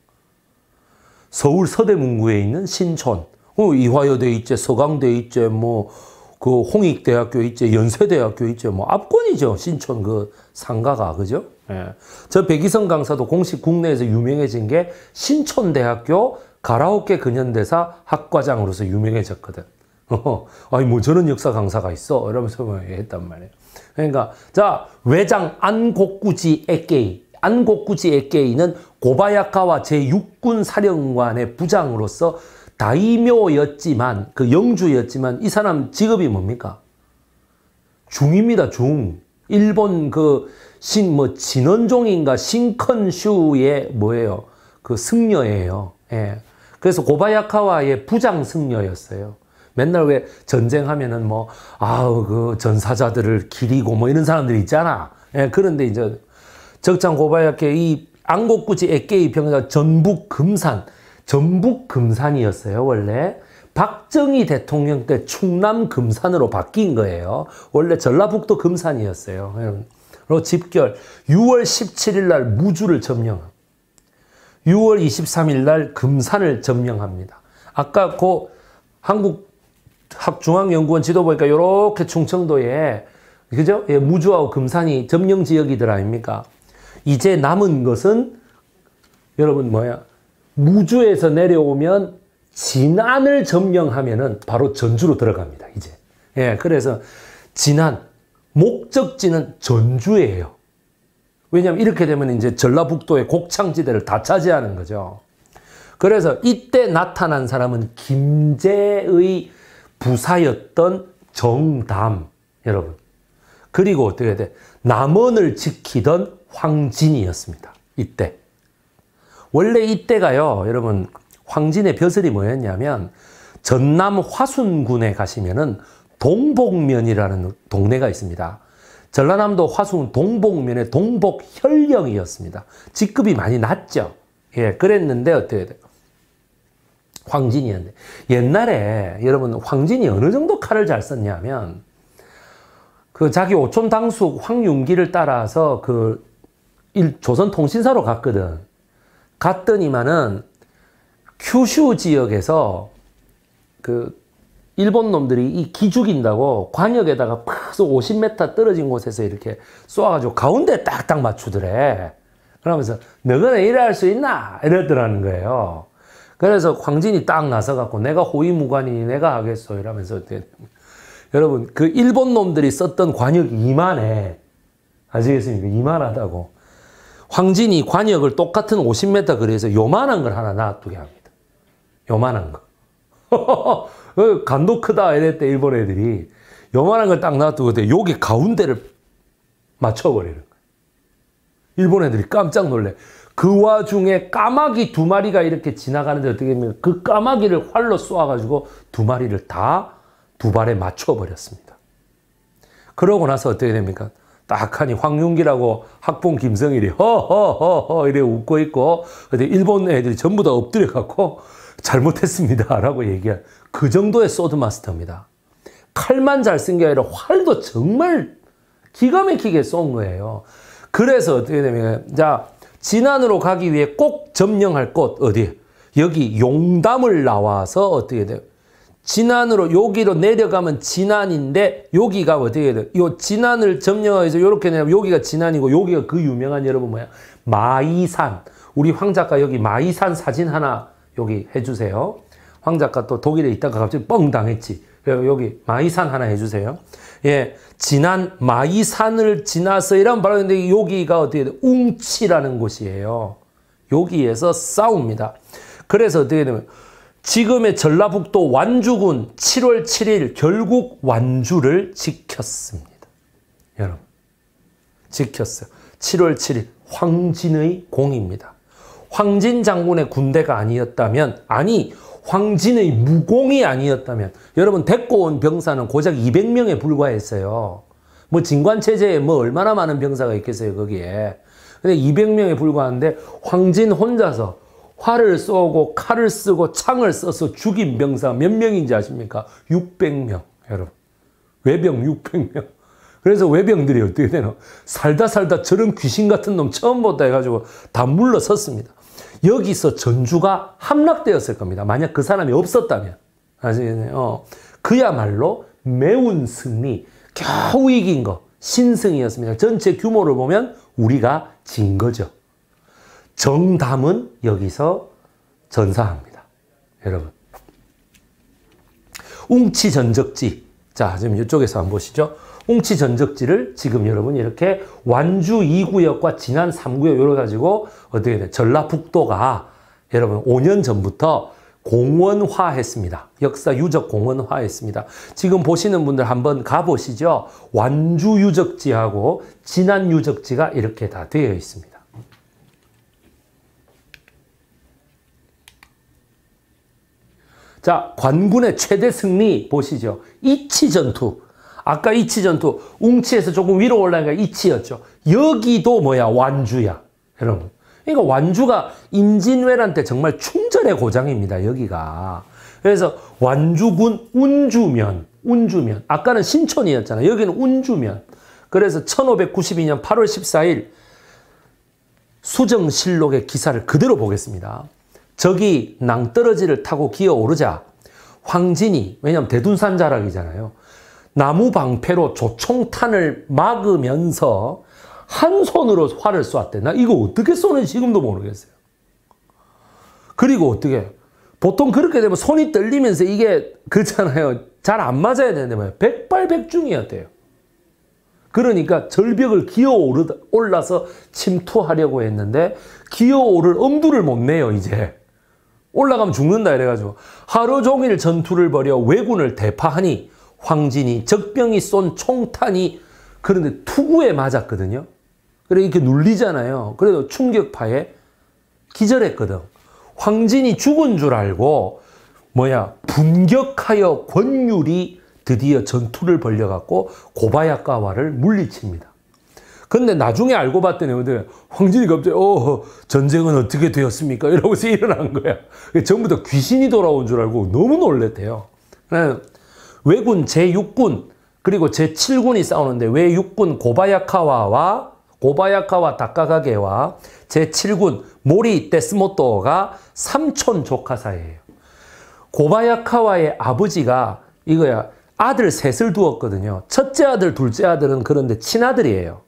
서울 서대문구에 있는 신촌. 어, 이화여대 있제, 서강대 있제, 뭐, 그 홍익대학교 있제, 연세대학교 있제, 뭐, 압권이죠. 신촌 그 상가가. 그죠? 예. 저 백이성 강사도 공식 국내에서 유명해진 게 신촌대학교 가라오케 근현대사 학과장으로서 유명해졌거든. 어, [laughs] 아니, 뭐 저런 역사 강사가 있어. 이러면서 뭐 했단 말이에요. 그러니까, 자, 외장 안곡구지 에게이 안곡구지 에게이는 고바야카와 제6군 사령관의 부장으로서 다이묘였지만 그 영주였지만 이 사람 직업이 뭡니까? 중입니다. 중. 일본 그 신 뭐 진원종인가 신컨슈의 뭐예요? 그 승려예요. 예. 그래서 고바야카와의 부장 승려였어요. 맨날 왜 전쟁하면은 뭐 아우 그 전사자들을 기리고 뭐 이런 사람들이 있잖아. 예, 그런데 이제 적장 고바야케 이 안곡구치 에케이 병자 전북 금산 전북 금산이었어요, 원래. 박정희 대통령 때 충남 금산으로 바뀐 거예요. 원래 전라북도 금산이었어요. 여러분. 집결. 6월 17일 날 무주를 점령 6월 23일 날 금산을 점령합니다. 아까 그 한국 학중앙연구원 지도 보니까 이렇게 충청도에 그죠? 예, 무주하고 금산이 점령 지역이들 아닙니까? 이제 남은 것은 여러분 뭐야? 무주에서 내려오면 진안을 점령하면은 바로 전주로 들어갑니다. 이제. 예, 그래서 진안 목적지는 전주예요. 왜냐하면 이렇게 되면 이제 전라북도의 곡창지대를 다 차지하는 거죠. 그래서 이때 나타난 사람은 김제의 부사였던 정담 여러분. 그리고 어떻게 돼? 남원을 지키던 황진이었습니다. 이때. 원래 이때가요, 여러분, 황진의 벼슬이 뭐였냐면, 전남 화순군에 가시면은 동복면이라는 동네가 있습니다. 전라남도 화순 동복면의 동복현령이었습니다. 직급이 많이 낮죠. 예, 그랬는데 어떻게 돼요? 황진이었는데. 옛날에 여러분 황진이 어느 정도 칼을 잘 썼냐면 그 자기 오촌 당숙 황윤기를 따라서 그 조선 통신사로 갔거든. 갔더니만은 큐슈 지역에서 그 일본 놈들이 이 기죽인다고 관역에다가 팍쏘 50m 떨어진 곳에서 이렇게 쏘아가지고 가운데 딱딱 맞추더래. 그러면서 너거는 일할 수 있나? 이랬더라는 거예요. 그래서 광진이 딱 나서갖고 내가 호위무관이니 내가 하겠어 이러면서 여러분 그 일본 놈들이 썼던 관역 이만해 아시겠습니까? 이만하다고 황진이 관역을 똑같은 50m 거리에서 요만한 걸 하나 놔두게 합니다. 요만한 거. [laughs] 어, 간도 크다 이랬대 일본 애들이. 요만한 걸 딱 놔두고 여기 가운데를 맞춰버리는 거예요. 일본 애들이 깜짝 놀래. 그 와중에 까마귀 두 마리가 이렇게 지나가는데 어떻게 보면 그 까마귀를 활로 쏘아가지고 두 마리를 다 두 발에 맞춰버렸습니다. 그러고 나서 어떻게 됩니까? 딱하니 황윤기라고 학봉 김성일이 허허허허 이래 웃고 있고 근데 일본 애들이 전부 다 엎드려 갖고 잘못했습니다라고 [laughs] 얘기한 그 정도의 소드 마스터입니다. 칼만 잘 쓴 게 아니라 활도 정말 기가 막히게 쏜 거예요. 그래서 어떻게 되면 자 진안으로 가기 위해 꼭 점령할 곳 어디 여기 용담을 나와서 어떻게 돼요? 진안으로 여기로 내려가면 진안인데 여기가 어떻게 돼요? 요 진안을 점령해서 이렇게 내면 여기가 진안이고 여기가 그 유명한 여러분 뭐야? 마이산. 우리 황 작가 여기 마이산 사진 하나 여기 해주세요. 황 작가 또 독일에 있다가 갑자기 뻥 당했지. 여기 마이산 하나 해주세요. 예, 진안 마이산을 지나서 이런 바로인데 여기가 어떻게 돼요? 웅치라는 곳이에요. 여기에서 싸웁니다. 그래서 어떻게 되면 지금의 전라북도 완주군 7월 7일 결국 완주를 지켰습니다. 여러분 지켰어요. 7월 7일 황진의 공입니다. 황진 장군의 군대가 아니었다면 아니 황진의 무공이 아니었다면 여러분 데리고 온 병사는 고작 200명에 불과했어요. 뭐 진관체제에 뭐 얼마나 많은 병사가 있겠어요 거기에. 근데 200명에 불과한데 황진 혼자서 활을 쏘고 칼을 쓰고 창을 써서 죽인 병사 몇 명인지 아십니까? 600명, 여러분. 외병 600명. 그래서 외병들이 어떻게 되나? 살다 살다 저런 귀신 같은 놈 처음 보다 해가지고 다 물러섰습니다. 여기서 전주가 함락되었을 겁니다. 만약 그 사람이 없었다면. 아시겠네요. 어. 그야말로 매운 승리, 겨우 이긴 거, 신승이었습니다. 전체 규모를 보면 우리가 진 거죠. 정담은 여기서 전사합니다. 여러분. 웅치 전적지. 자, 지금 이쪽에서 한 보시죠. 웅치 전적지를 지금 여러분 이렇게 완주 2구역과 진안 3구역 요래 가지고 어떻게 돼? 전라북도가 여러분 5년 전부터 공원화했습니다. 역사 유적 공원화했습니다. 지금 보시는 분들 한번 가보시죠. 완주 유적지하고 진안 유적지가 이렇게 다 되어 있습니다. 자, 관군의 최대 승리 보시죠. 이치 전투. 아까 이치 전투, 웅치에서 조금 위로 올라가 이치였죠. 여기도 뭐야? 완주야. 여러분. 그러니까 완주가 임진왜란 때 정말 충절의 고장입니다. 여기가. 그래서 완주군 운주면, 운주면. 아까는 신촌이었잖아. 여기는 운주면. 그래서 1592년 8월 14일 수정실록의 기사를 그대로 보겠습니다. 적이 낭떠러지를 타고 기어오르자 황진이 왜냐하면 대둔산 자락이잖아요. 나무 방패로 조총탄을 막으면서 한 손으로 활을 쏘대나 이거 어떻게 쏘는지 지금도 모르겠어요. 그리고 어떻게 보통 그렇게 되면 손이 떨리면서 이게 그렇잖아요. 잘 안 맞아야 되는데 말 백발백중이었대요. 그러니까 절벽을 기어오르 올라서 침투하려고 했는데 기어오를 엄두를 못 내요 이제. 올라가면 죽는다 이래가지고 하루 종일 전투를 벌여 왜군을 대파하니 황진이 적병이 쏜 총탄이 그런데 투구에 맞았거든요. 그래 이렇게 눌리잖아요. 그래도 충격파에 기절했거든. 황진이 죽은 줄 알고 뭐야 분격하여 권율이 드디어 전투를 벌려갖고 고바야카와를 물리칩니다. 근데 나중에 알고 봤더니 황진이 갑자기 어 전쟁은 어떻게 되었습니까? 이러고서 일어난 거야. 전부 다 귀신이 돌아온 줄 알고 너무 놀랬대요. 왜군 제6군 그리고 제7군이 싸우는데 왜육군 고바야카와와 고바야카와 다카가게와 제7군 모리 데스모토가 삼촌 조카 사이예요. 고바야카와의 아버지가 이거야 아들 셋을 두었거든요. 첫째 아들, 둘째 아들은 그런데 친아들이에요.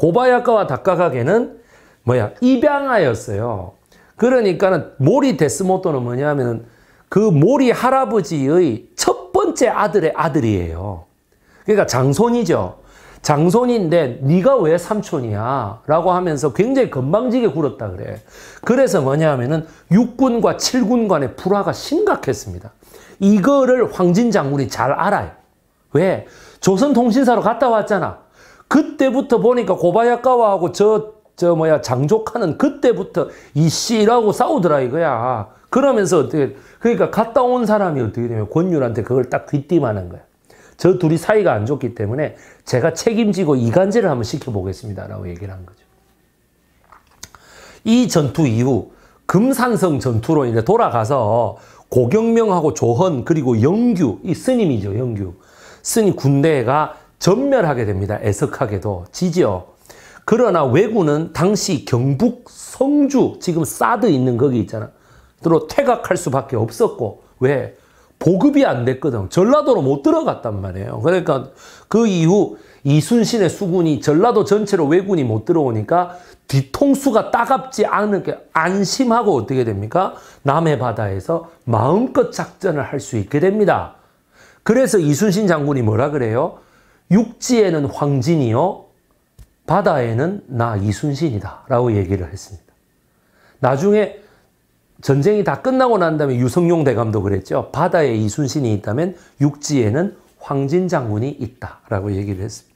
고바야카와 다카가게는 뭐야 입양하였어요. 그러니까는 모리 데스모토는 뭐냐면은 그 모리 할아버지의 첫 번째 아들의 아들이에요. 그러니까 장손이죠. 장손인데 네가 왜 삼촌이야? 라고 하면서 굉장히 건방지게 굴었다 그래. 그래서 뭐냐면은 육군과 칠군 간의 불화가 심각했습니다. 이거를 황진 장군이 잘 알아요. 왜? 조선통신사로 갔다 왔잖아. 그때부터 보니까 고바야카와하고 저, 저 뭐야, 장족하는 그때부터 이 씨라고 싸우더라 이거야. 그러면서 어떻게, 그러니까 갔다 온 사람이 어떻게 되면 권율한테 그걸 딱 귀띔하는 거야. 저 둘이 사이가 안 좋기 때문에 제가 책임지고 이간질을 한번 시켜보겠습니다. 라고 얘기를 한 거죠. 이 전투 이후 금산성 전투로 이제 돌아가서 고경명하고 조헌 그리고 영규 이 스님이죠 영규 스님 군대가 전멸하게 됩니다. 애석하게도 지지요. 그러나 왜군은 당시 경북 성주 지금 사드 있는 거기 있잖아. 들어 퇴각할 수밖에 없었고 왜 보급이 안 됐거든. 전라도로 못 들어갔단 말이에요. 그러니까 그 이후 이순신의 수군이 전라도 전체로 왜군이 못 들어오니까 뒤통수가 따갑지 않게 은 안심하고 어떻게 됩니까? 남해 바다에서 마음껏 작전을 할 수 있게 됩니다. 그래서 이순신 장군이 뭐라 그래요? 육지에는 황진이요. 바다에는 나 이순신이다. 라고 얘기를 했습니다. 나중에 전쟁이 다 끝나고 난 다음에 유성룡 대감도 그랬죠. 바다에 이순신이 있다면 육지에는 황진 장군이 있다. 라고 얘기를 했습니다.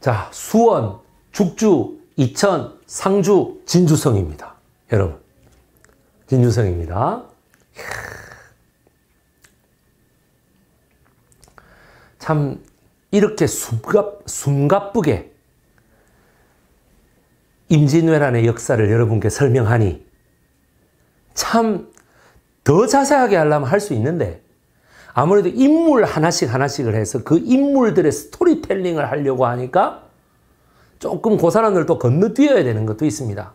자, 수원, 죽주, 이천, 상주, 진주성입니다. 여러분. 진주성입니다. 참 이렇게 숨갑, 숨가쁘게 임진왜란의 역사를 여러분께 설명하니 참 더 자세하게 하려면 할 수 있는데 아무래도 인물 하나씩 하나씩을 해서 그 인물들의 스토리텔링을 하려고 하니까 조금 그 사람들도 건너뛰어야 되는 것도 있습니다.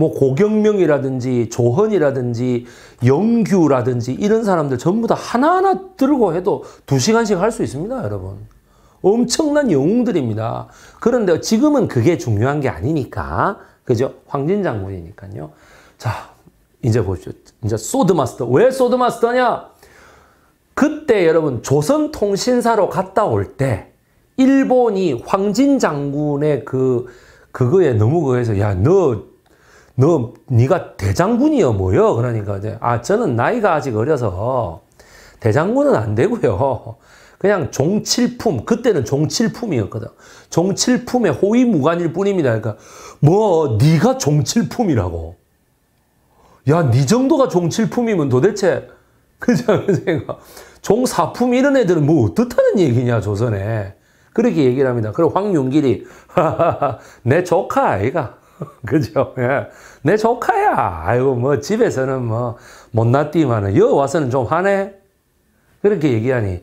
뭐 고경명이라든지 조헌이라든지 영규라든지 이런 사람들 전부 다 하나하나 들고 해도 두시간씩 할 수 있습니다, 여러분. 엄청난 영웅들입니다. 그런데 지금은 그게 중요한 게 아니니까. 그죠? 황진 장군이니까요. 자, 이제 보십시오. 이제 소드마스터. 왜 소드마스터냐? 그때 여러분 조선통신사로 갔다 올 때 일본이 황진 장군의 그 그거에 너무 거해서야너 너, 네가 대장군이여 뭐여? 그러니까 이제, 아, 저는 나이가 아직 어려서 대장군은 안 되고요. 그냥 종칠품, 그때는 종칠품이었거든. 종칠품의 호위무관일 뿐입니다. 그러니까 뭐 네가 종칠품이라고. 야, 네 정도가 종칠품이면 도대체 [laughs] 그냥 종사품 이런 애들은 뭐 어떻다는 얘기냐 조선에. 그렇게 얘기를 합니다. 그리고 황윤길이 [laughs] 내 조카 아이가 [laughs] 그죠? 예. 내 조카야. 아이고, 뭐, 집에서는 뭐, 못났디만은, 여 와서는 좀 하네? 그렇게 얘기하니,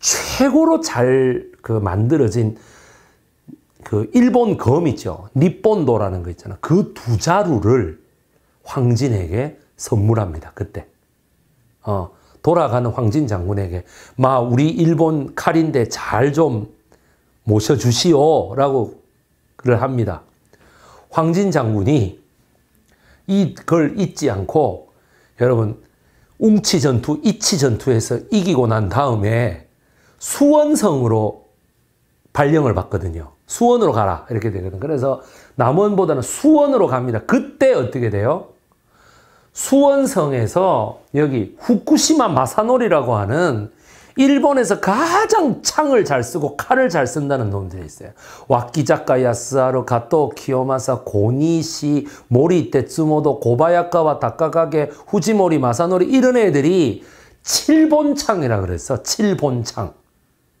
최고로 잘 그 만들어진 그 일본 검 있죠. 니본도라는 거 있잖아. 그 두 자루를 황진에게 선물합니다. 그때. 어, 돌아가는 황진 장군에게, 마, 우리 일본 칼인데 잘 좀 모셔주시오. 라고, 를 합니다. 황진 장군이 이걸 잊지 않고 여러분 웅치 전투, 이치 전투에서 이기고 난 다음에 수원성으로 발령을 받거든요. 수원으로 가라 이렇게 되거든요. 그래서 남원보다는 수원으로 갑니다. 그때 어떻게 돼요? 수원성에서 여기 후쿠시마 마사노리라고 하는 일본에서 가장 창을 잘 쓰고 칼을 잘 쓴다는 놈들이 있어요. 와키자카 야스하루 가토 키요마사 고니시 모리 테츠모도 고바야카와 다카가게 후지모리 마사노리 이런 애들이 칠본창이라 그랬어. 칠본창.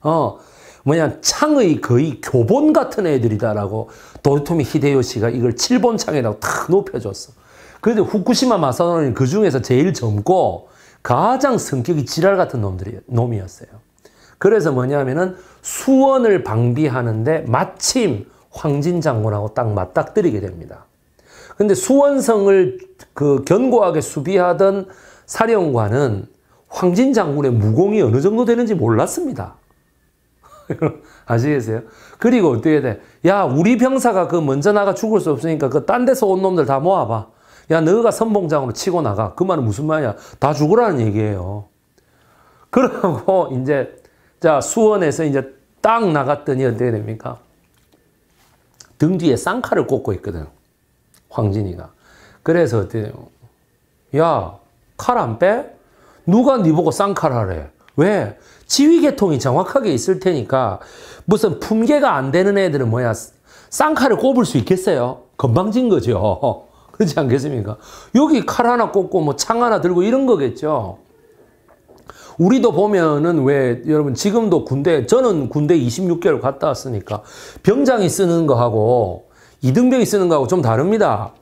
어. 뭐냐 창의 거의 교본 같은 애들이다라고 도요토미 히데요시가 이걸 칠본창이라고 탁 높여줬어. 그런데 후쿠시마 마사노는 그 중에서 제일 젊고 가장 성격이 지랄 같은 놈들이, 놈이었어요. 그래서 뭐냐면은 수원을 방비하는데 마침 황진 장군하고 딱 맞닥뜨리게 됩니다. 근데 수원성을 그 견고하게 수비하던 사령관은 황진 장군의 무공이 어느 정도 되는지 몰랐습니다. [laughs] 아시겠어요? 그리고 어떻게 돼? 야, 우리 병사가 그 먼저 나가 죽을 수 없으니까 그 딴 데서 온 놈들 다 모아봐. 야, 너가 선봉장으로 치고 나가. 그 말은 무슨 말이야? 다 죽으라는 얘기예요. 그러고 [laughs] 이제 자, 수원에서 이제 딱 나갔더니 어떻게 됩니까? 등 뒤에 쌍칼을 꽂고 있거든. 황진이가. 그래서 어떻게 돼요? 야, 칼 안 빼? 누가 네 보고 쌍칼 하래? 왜? 지휘계통이 정확하게 있을 테니까 무슨 품계가 안 되는 애들은 뭐야? 쌍칼을 꼽을 수 있겠어요? 건방진 거죠. [laughs] 그렇지 않겠습니까? 여기 칼 하나 꽂고 뭐 창 하나 들고 이런 거겠죠. 우리도 보면은 왜 여러분 지금도 군대 저는 군대 26개월 갔다 왔으니까 병장이 쓰는 거하고 이등병이 쓰는 거하고 좀 다릅니다.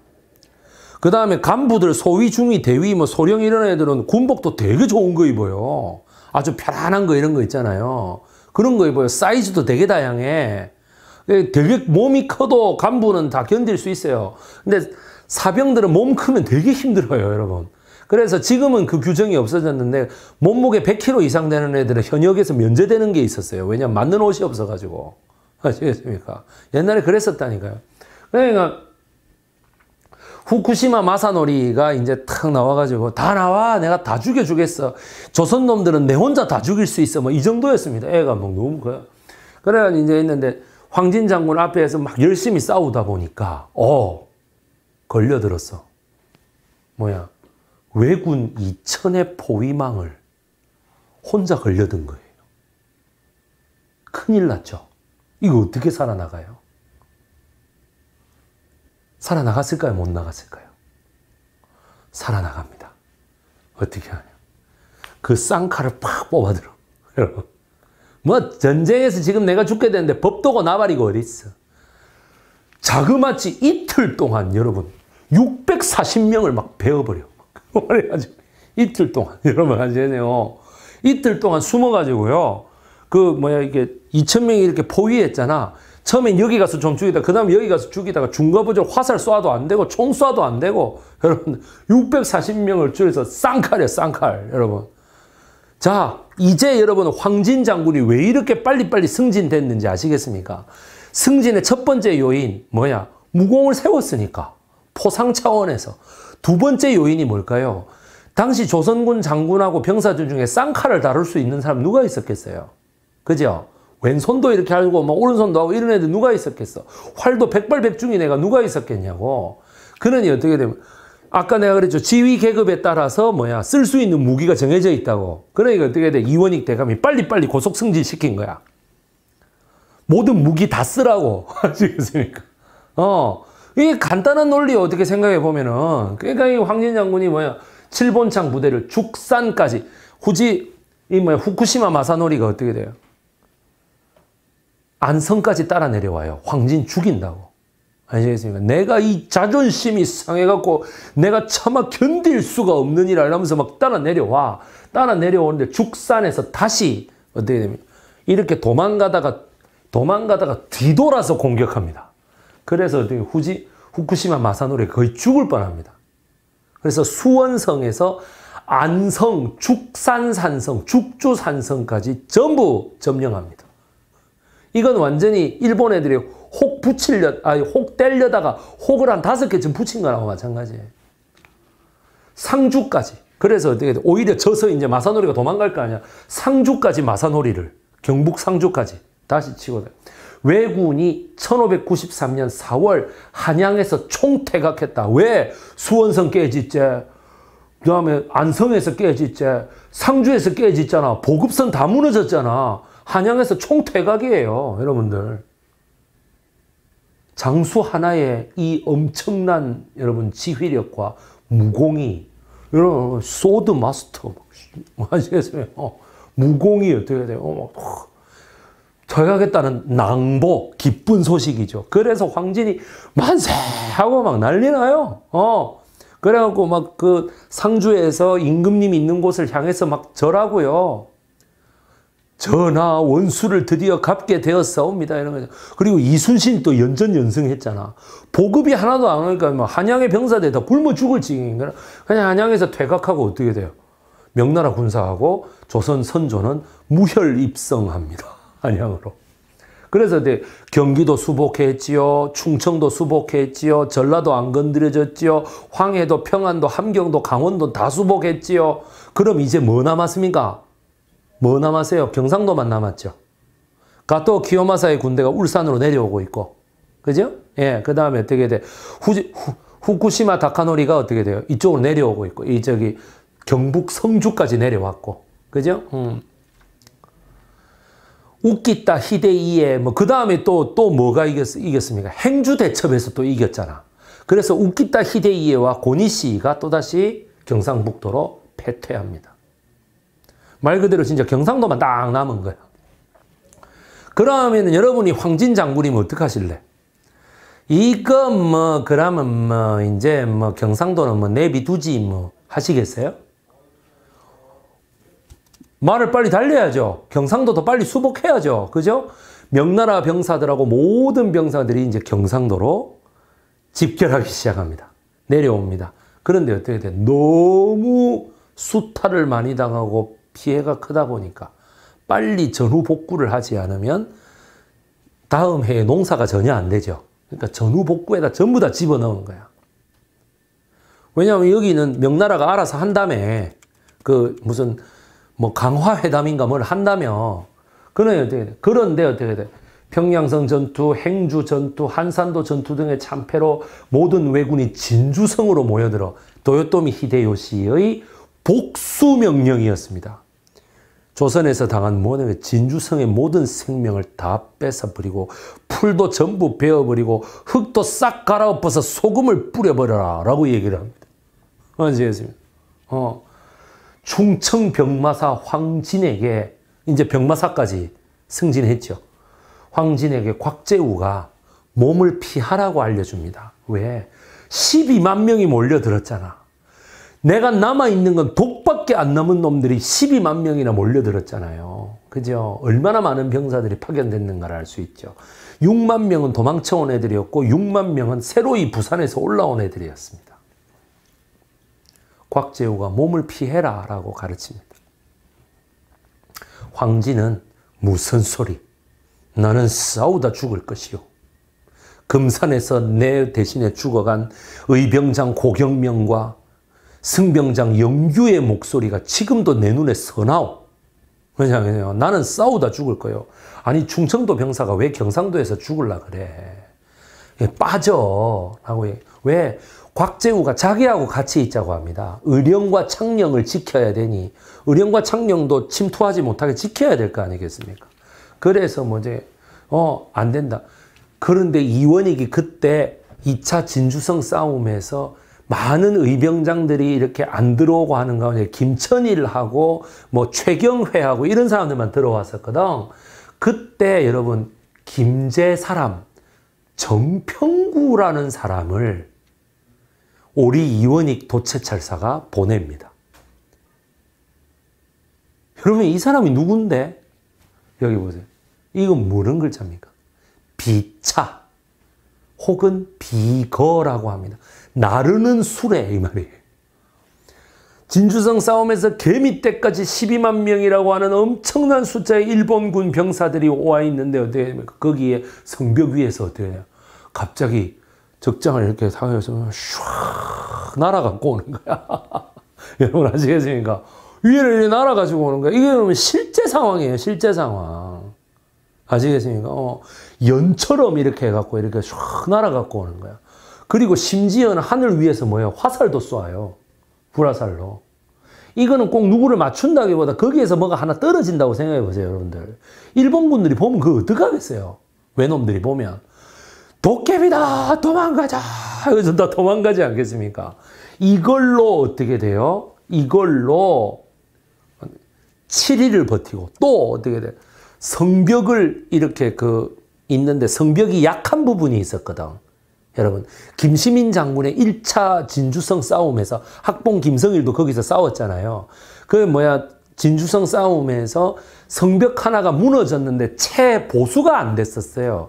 그 다음에 간부들 소위 중위 대위 뭐 소령 이런 애들은 군복도 되게 좋은 거 입어요. 아주 편안한 거 이런 거 있잖아요. 그런 거 입어요. 사이즈도 되게 다양해. 예, 되게 몸이 커도 간부는 다 견딜 수 있어요. 근데 사병들은 몸 크면 되게 힘들어요, 여러분. 그래서 지금은 그 규정이 없어졌는데 몸무게 100kg 이상 되는 애들은 현역에서 면제되는 게 있었어요. 왜냐 맞는 옷이 없어가지고. 아시겠습니까? 옛날에 그랬었다니까요. 그러니까 후쿠시마 마사노리가 이제 탁 나와가지고 다 나와 내가 다 죽여주겠어 조선 놈들은 내 혼자 다 죽일 수 있어 뭐 이 정도였습니다 애가 막 뭐 너무 커요 그래 이제 있는데 황진 장군 앞에서 막 열심히 싸우다 보니까 어 걸려들었어. 뭐야? 왜군 2천의 포위망을 혼자 걸려든 거예요. 큰일 났죠. 이거 어떻게 살아나가요? 살아나갔을까요? 못 나갔을까요? 살아나갑니다. 어떻게 하냐. 그 쌍칼을 팍 뽑아들어. [laughs] 뭐, 전쟁에서 지금 내가 죽게 되는데 법도고 나발이고 어딨어. 자그마치 이틀 동안 여러분 640명을 막 베어버려. [laughs] 그래가지고 이틀 동안 [laughs] 여러분 아시네요. 이틀 동안 숨어가지고요. 그 뭐야 이게 2천 명이 이렇게 포위했잖아. 처음엔 여기 가서 좀 죽이다. 그 다음에 여기 가서 죽이다가 중거부적 화살 쏴도 안 되고 총 쏴도 안 되고 [laughs] 여러분 640명을 줄여서 쌍칼이야 쌍칼 여러분. 자 이제 여러분 황진 장군이 왜 이렇게 빨리빨리 승진됐는지 아시겠습니까? 승진의 첫 번째 요인 뭐야? 무공을 세웠으니까. 포상 차원에서. 두 번째 요인이 뭘까요? 당시 조선군 장군하고 병사들 중에 쌍칼을 다룰 수 있는 사람 누가 있었겠어요? 그죠? 왼손도 이렇게 하고 막 뭐 오른손도 하고 이런 애들 누가 있었겠어? 활도 백발백중인 애가 누가 있었겠냐고. 그러니 어떻게 되면 아까 내가 그랬죠. 지휘 계급에 따라서 뭐야 쓸 수 있는 무기가 정해져 있다고. 그러니까 어떻게 돼? 이원익 대감이 빨리빨리 고속 승진시킨 거야. 모든 무기 다 쓰라고. 아시겠습니까? [laughs] 어. 이 간단한 논리 어떻게 생각해 보면은 그러니까 이 황진 장군이 뭐야 칠본창 부대를 죽산까지 후지 이 뭐야 후쿠시마 마사노리가 어떻게 돼요? 안성까지 따라 내려와요. 황진 죽인다고. 아시겠습니까? 내가 이 자존심이 상해갖고 내가 차마 견딜 수가 없는 일 알면서 막 따라 내려와. 따라 내려오는데 죽산에서 다시 어떻게 됩니까? 이렇게 도망가다가 도망가다가 뒤돌아서 공격합니다. 그래서 어떻게 후지 후쿠시마 마사노리 거의 죽을 뻔합니다. 그래서 수원성에서 안성, 죽산산성, 죽주산성까지 전부 점령합니다. 이건 완전히 일본 애들이 혹 붙이려, 아니, 혹 때려다가 혹을 한 다섯 개쯤 붙인 거랑 마찬가지예요. 상주까지. 그래서 어떻게, 오히려 져서 이제 마사노리가 도망갈 거 아니야. 상주까지 마사노리를, 경북 상주까지 다시 치고, 왜군이 1593년 4월 한양에서 총태각했다. 왜? 수원성 깨지째. 그 다음에 안성에서 깨지째. 상주에서 깨지잖아. 보급선 다 무너졌잖아. 한양에서 총퇴각이에요. 여러분들. 장수 하나의 이 엄청난 여러분 지휘력과 무공이 여러분 소드 마스터 아시겠어요? 뭐 어, 무공이 어떻게 돼요? 어, 어 퇴각했다는 낭보, 기쁜 소식이죠. 그래서 황진이 만세! 하고 막 난리 나요. 어. 그래갖고 막 그 상주에서 임금님 있는 곳을 향해서 막 절하고요. 전하 원수를 드디어 갚게 되었사옵니다. 이런 거죠. 그리고 이순신 또 연전 연승했잖아. 보급이 하나도 안 오니까 막 뭐 한양의 병사들다 굶어 죽을 지경인가. 그냥 한양에서 퇴각하고 어떻게 돼요? 명나라 군사하고 조선 선조는 무혈 입성합니다. 안양으로 그래서 이제 경기도 수복했지요. 충청도 수복했지요. 전라도 안 건드려졌지요. 황해도 평안도 함경도 강원도 다 수복했지요. 그럼 이제 뭐 남았습니까? 뭐 남았어요? 경상도만 남았죠. 가토 키요마사의 군대가 울산으로 내려오고 있고. 그죠? 예, 그 다음에 어떻게 돼? 후지, 후, 후쿠시마 다카노리가 어떻게 돼요? 이쪽으로 내려오고 있고, 이 저기 경북 성주까지 내려왔고. 그죠? 음. 웃기다 히데이에 뭐그 다음에 또 또 뭐가 이겼, 이겼습니까? 행주 대첩에서 또 이겼잖아. 그래서 웃기다 히데이에와 고니시가 또다시 경상북도로 패퇴합니다. 말 그대로 진짜 경상도만 딱 남은 거야. 그러면 여러분이 황진 장군이면 어떡하실래? 이거 뭐 그러면 뭐 이제 뭐 경상도는 뭐 내비두지 뭐 하시겠어요? 말을 빨리 달려야죠. 경상도도 빨리 수복해야죠. 그죠? 명나라 병사들하고 모든 병사들이 이제 경상도로 집결하기 시작합니다. 내려옵니다. 그런데 어떻게 돼? 너무 수탈을 많이 당하고 피해가 크다 보니까 빨리 전후 복구를 하지 않으면 다음 해에 농사가 전혀 안 되죠. 그러니까 전후 복구에다 전부 다 집어넣은 거야. 왜냐하면 여기는 명나라가 알아서 한다음에그 무슨 뭐 강화 회담인가 뭘 한다며. 그는 어떻게 돼? 그런데 어떻게 돼? 평양성 전투, 행주 전투, 한산도 전투 등의 참패로 모든 왜군이 진주성으로 모여들어 도요토미 히데요시의 복수 명령이었습니다. 조선에서 당한 모든 진주성의 모든 생명을 다 뺏어버리고 풀도 전부 베어버리고 흙도 싹 갈아엎어서 소금을 뿌려버려라 라고 얘기를 합니다. 언제였습니까? 어, 충청 병마사 황진에게 이제 병마사까지 승진했죠. 황진에게 곽재우가 몸을 피하라고 알려줍니다. 왜? 12만 명이 몰려들었잖아. 내가 남아있는 건 독밖에 안 남은 놈들이 12만 명이나 몰려들었잖아요. 그죠? 얼마나 많은 병사들이 파견됐는가를 알 수 있죠. 6만 명은 도망쳐온 애들이었고 6만 명은 새로이 부산에서 올라온 애들이었습니다. 곽재우가 몸을 피해라 라고 가르칩니다. 황진은 무슨 소리? 나는 싸우다 죽을 것이요. 금산에서 내 대신에 죽어간 의병장 고경명과 승병장 영규의 목소리가 지금도 내 눈에 서나오. 왜냐하면 나는 싸우다 죽을 거요. 아니 충청도 병사가 왜 경상도에서 죽을라 그래. 예, 빠져라고 왜? 곽재우가 자기하고 같이 있자고 합니다. 의령과 창령을 지켜야 되니 의령과 창령도 침투하지 못하게 지켜야 될 거 아니겠습니까? 그래서 뭐 이제 어안 된다. 그런데 이원익이 그때 2차 진주성 싸움에서 많은 의병장들이 이렇게 안 들어오고 하는 가운데 김천일하고 뭐 최경회하고 이런 사람들만 들어왔었거든. 그때 여러분 김제 사람 정평구라는 사람을 우리 이원익 도채찰사가 보냅니다. 여러분 이 사람이 누군데? 여기 보세요. 이건 무슨 글자입니까? 비차 혹은 비거라고 합니다. 나르는 수레 이 말이에요. 진주성 싸움에서 개미떼까지 12만 명이라고 하는 엄청난 숫자의 일본군 병사들이 와 있는데 어떻게 됩니까? 거기에 성벽 위에서 어떻게 해요? 갑자기 적장을 이렇게 사용해서슉 날아가고 오는 거야. [laughs] 여러분 아시겠습니까? 위를 날아가지고 오는 거야. 이게 실제 상황이에요. 실제 상황. 아시겠습니까? 어, 연처럼 이렇게 해갖고 이렇게 슉 날아갖고 오는 거야. 그리고 심지어는 하늘 위에서 뭐예요? 화살도 쏴요. 불화살로. 이거는 꼭 누구를 맞춘다기보다 거기에서 뭐가 하나 떨어진다고 생각해 보세요, 여러분들. 일본 분들이 보면 그거 어떡하겠어요? 외놈들이 보면. 도깨비다 도망가자 그래서 다 도망가지 않겠습니까? 이걸로 어떻게 돼요? 이걸로 7일을 버티고 또 어떻게 돼 성벽을 이렇게 그 있는데 성벽이 약한 부분이 있었거든. 여러분 김시민 장군의 1차 진주성 싸움에서 학봉 김성일도 거기서 싸웠잖아요. 그 뭐야 진주성 싸움에서 성벽 하나가 무너졌는데 채 보수가 안 됐었어요.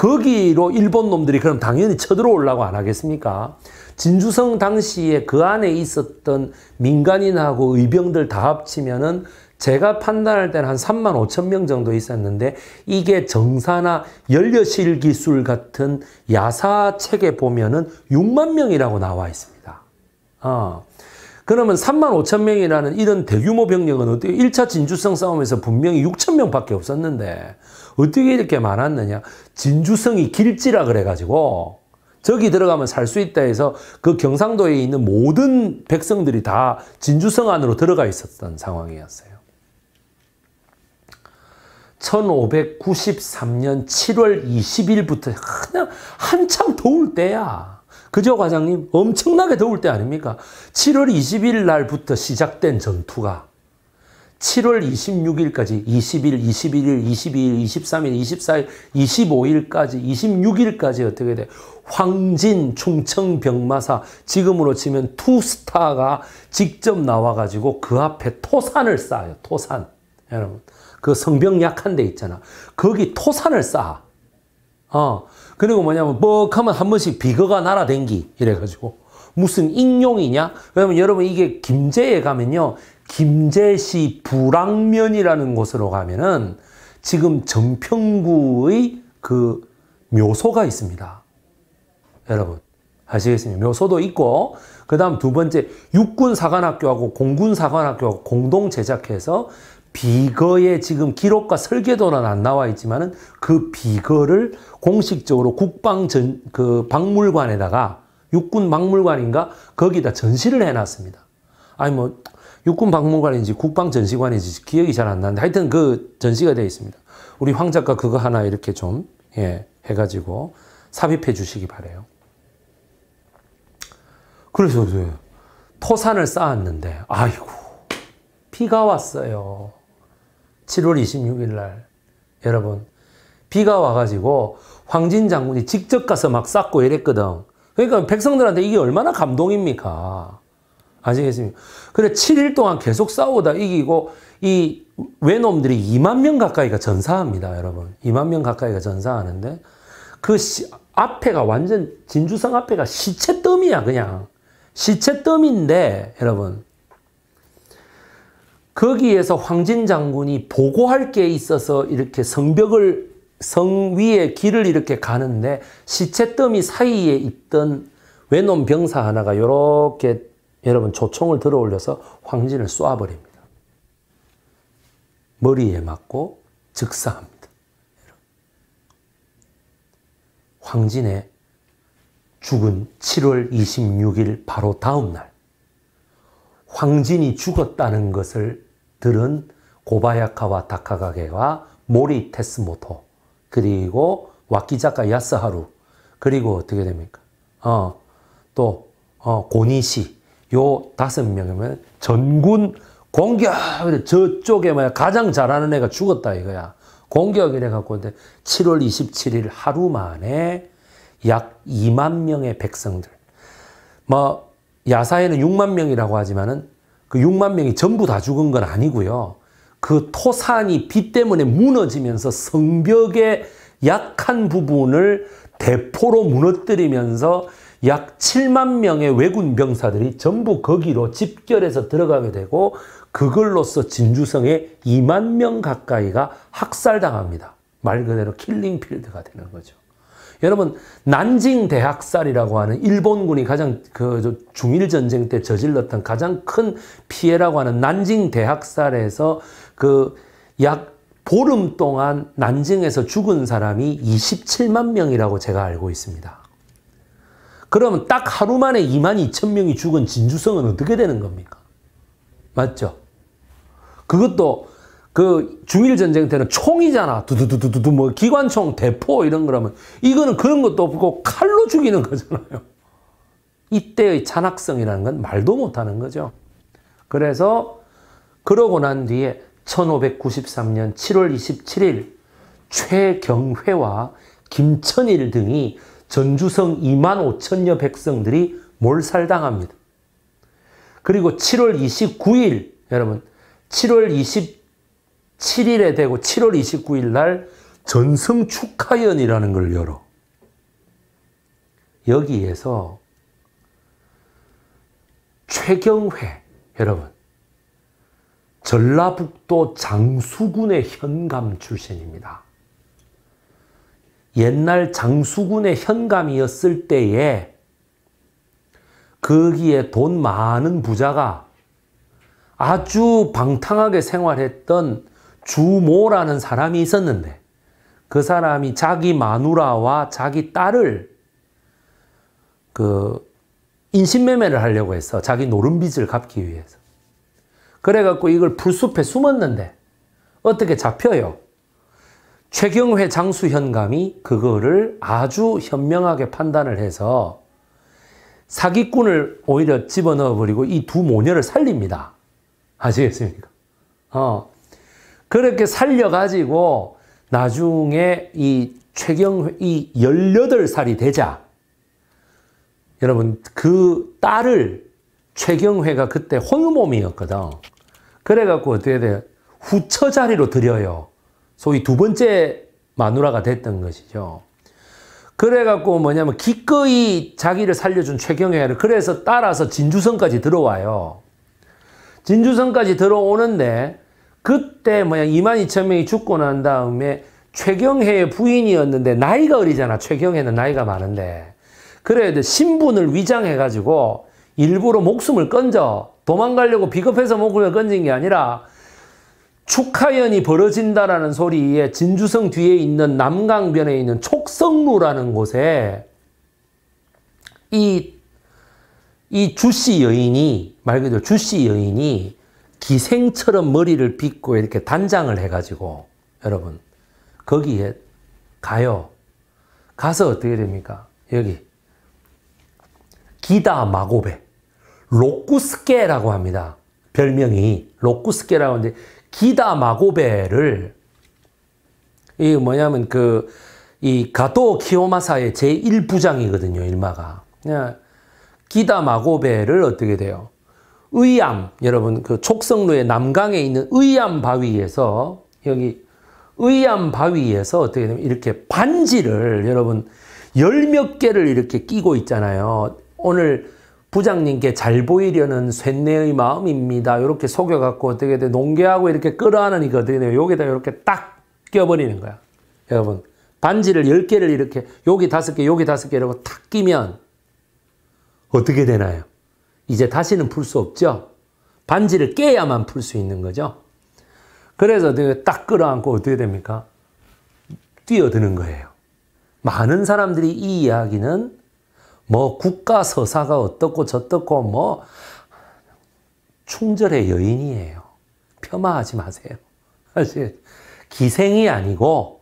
거기로 일본 놈들이 그럼 당연히 쳐들어오려고 안 하겠습니까? 진주성 당시에 그 안에 있었던 민간인하고 의병들 다 합치면은 제가 판단할 때는 한 3만 5천 명 정도 있었는데 이게 정사나 연료실 기술 같은 야사 책에 보면은 6만 명이라고 나와 있습니다. 어. 그러면 3만 5천 명이라는 이런 대규모 병력은 어떻게 1차 진주성 싸움에서 분명히 6천 명밖에 없었는데 어떻게 이렇게 많았느냐. 진주성이 길지라 그래가지고 저기 들어가면 살 수 있다 해서 그 경상도에 있는 모든 백성들이 다 진주성 안으로 들어가 있었던 상황이었어요. 1593년 7월 20일부터 그냥 한참 더울 때야. 그죠, 과장님? 엄청나게 더울 때 아닙니까? 7월 20일 날부터 시작된 전투가 7월 26일까지 20일, 21일, 22일, 23일, 24일, 25일까지 26일까지 어떻게 돼? 황진 충청 병마사 지금으로 치면 투스타가 직접 나와 가지고 그 앞에 토산을 쌓아요. 토산. 여러분. 그 성병 약한 데 있잖아. 거기 토산을 쌓아. 어. 그리고 뭐냐면 뻑 하면 한 번씩 비거가 날아댕기 이래 가지고 무슨 익룡이냐? 그러면 여러분 이게 김제에 가면요. 김제시 불랑면이라는 곳으로 가면은 지금 정평구의 그 묘소가 있습니다. 여러분 아시겠습니까? 묘소도 있고 그 다음 두 번째 육군사관학교하고 공군사관학교하고 공동 제작해서 비거의 지금 기록과 설계도는 안 나와 있지만은 그 비거를 공식적으로 국방전 그 박물관에다가 육군 박물관인가 거기다 전시를 해놨습니다. 아니 뭐 육군 박물관인지 국방 전시관인지 기억이 잘 안 나는데 하여튼 그 전시가 되어 있습니다. 우리 황 작가 그거 하나 이렇게 좀 예, 해가지고 삽입해 주시기 바래요. 그래서 토산을 쌓았는데 아이고 비가 왔어요. 7월 26일 날 여러분 비가 와가지고 황진 장군이 직접 가서 막 쌓고 이랬거든. 그러니까 백성들한테 이게 얼마나 감동입니까? 아시겠습니까? 그래 7일 동안 계속 싸우다 이기고 이 외놈들이 2만 명 가까이가 전사합니다, 여러분. 2만 명 가까이가 전사하는데 그 시, 앞에가 완전 진주성 앞에가 시체 뜸이야, 그냥. 시체 뜸인데 여러분. 거기에서 황진 장군이 보고할 게 있어서 이렇게 성벽을 성 위에 길을 이렇게 가는데 시체 뜸이 사이에 있던 외놈 병사 하나가 이렇게 여러분 조총을 들어 올려서 황진을 쏴버립니다. 머리에 맞고 즉사합니다. 황진의 죽은 7월 26일 바로 다음 날 황진이 죽었다는 것을 들은 고바야카와 다카가게와 모리 테스모토 그리고 와키자카 야스하루 그리고 어떻게 됩니까? 어, 또 어, 고니시 요 다섯 명이면 전군 공격! 저쪽에 뭐야, 가장 잘하는 애가 죽었다 이거야. 공격이래 갖고 근데 7월 27일 하루 만에 약 2만 명의 백성들. 뭐, 야사에는 6만 명이라고 하지만은 그 6만 명이 전부 다 죽은 건 아니고요. 그 토산이 비 때문에 무너지면서 성벽의 약한 부분을 대포로 무너뜨리면서 약 7만 명의 외군 병사들이 전부 거기로 집결해서 들어가게 되고 그걸로써 진주성에 2만 명 가까이가 학살당합니다. 말 그대로 킬링필드가 되는 거죠. 여러분 난징 대학살이라고 하는 일본군이 가장 그 중일 전쟁 때 저질렀던 가장 큰 피해라고 하는 난징 대학살에서 그 약 보름 동안 난징에서 죽은 사람이 27만 명이라고 제가 알고 있습니다. 그러면 딱 하루 만에 2만 2천 명이 죽은 진주성은 어떻게 되는 겁니까? 맞죠? 그것도 그 중일 전쟁 때는 총이잖아. 두두두두두 뭐 기관총, 대포 이런 거라면 이거는 그런 것도 없고 칼로 죽이는 거잖아요. 이때의 잔악성이라는 건 말도 못 하는 거죠. 그래서 그러고 난 뒤에 1593년 7월 27일 최경회와 김천일 등이 전주성 2만 5천여 백성들이 몰살당합니다. 그리고 7월 29일, 여러분, 7월 27일에 되고 7월 29일 날 전승 축하연이라는 걸 열어. 여기에서 최경회, 여러분, 전라북도 장수군의 현감 출신입니다. 옛날 장수군의 현감이었을 때에 거기에 그 돈 많은 부자가 아주 방탕하게 생활했던 주모라는 사람이 있었는데 그 사람이 자기 마누라와 자기 딸을 그 인신매매를 하려고 했어. 자기 노름빚을 갚기 위해서. 그래갖고 이걸 불숲에 숨었는데 어떻게 잡혀요? 최경회 장수현감이 그거를 아주 현명하게 판단을 해서 사기꾼을 오히려 집어넣어 버리고 이 두 모녀를 살립니다. 아시겠습니까? 어. 그렇게 살려가지고 나중에 이 최경회, 이 18살이 되자 여러분 그 딸을 최경회가 그때 혼몸이었거든. 그래갖고 어떻게 돼요? 후처자리로 드려요. 소위 두 번째 마누라가 됐던 것이죠. 그래갖고 뭐냐면 기꺼이 자기를 살려준 최경혜를 그래서 따라서 진주성까지 들어와요. 진주성까지 들어오는데 그때 뭐냐 2만 2천 명이 죽고 난 다음에 최경혜의 부인이었는데 나이가 어리잖아. 최경혜는 나이가 많은데. 그래도 신분을 위장해가지고 일부러 목숨을 건져 도망가려고 비겁해서 목숨을 건진 게 아니라 축하연이 벌어진다라는 소리에 진주성 뒤에 있는 남강변에 있는 촉성루라는 곳에 이, 이 주씨 여인이, 말 그대로 주씨 여인이 기생처럼 머리를 빗고 이렇게 단장을 해가지고, 여러분, 거기에 가요. 가서 어떻게 됩니까? 여기. 기다 마고베. 로쿠스케라고 합니다. 별명이. 로쿠스케라고 하는데, 기다 마고베를 이 뭐냐면 그 이 가토 키오마사의 제1부장이거든요. 일마가. 예. 기다 마고베를 어떻게 돼요? 의암 여러분 그 촉성로의 남강에 있는 의암 바위에서 여기 의암 바위에서 어떻게 되면 이렇게 반지를 여러분 열 몇 개를 이렇게 끼고 있잖아요. 오늘 부장님께 잘 보이려는 쇳내의 마음입니다. 이렇게 속여갖고 어떻게 돼 농계하고 이렇게 끌어안으니까 어떻게 돼요? 여기다 이렇게 딱 껴버리는 거야. 여러분 반지를 10개를 이렇게 여기 5개 여기 5개 이러고 탁 끼면 어떻게 되나요? 이제 다시는 풀 수 없죠. 반지를 깨야만 풀 수 있는 거죠. 그래서 딱 끌어안고 어떻게 됩니까? 뛰어드는 거예요. 많은 사람들이 이 이야기는 뭐 국가 서사가 어떻고 저떻고 뭐 충절의 여인이에요. 폄하하지 마세요. [laughs] 사실 기생이 아니고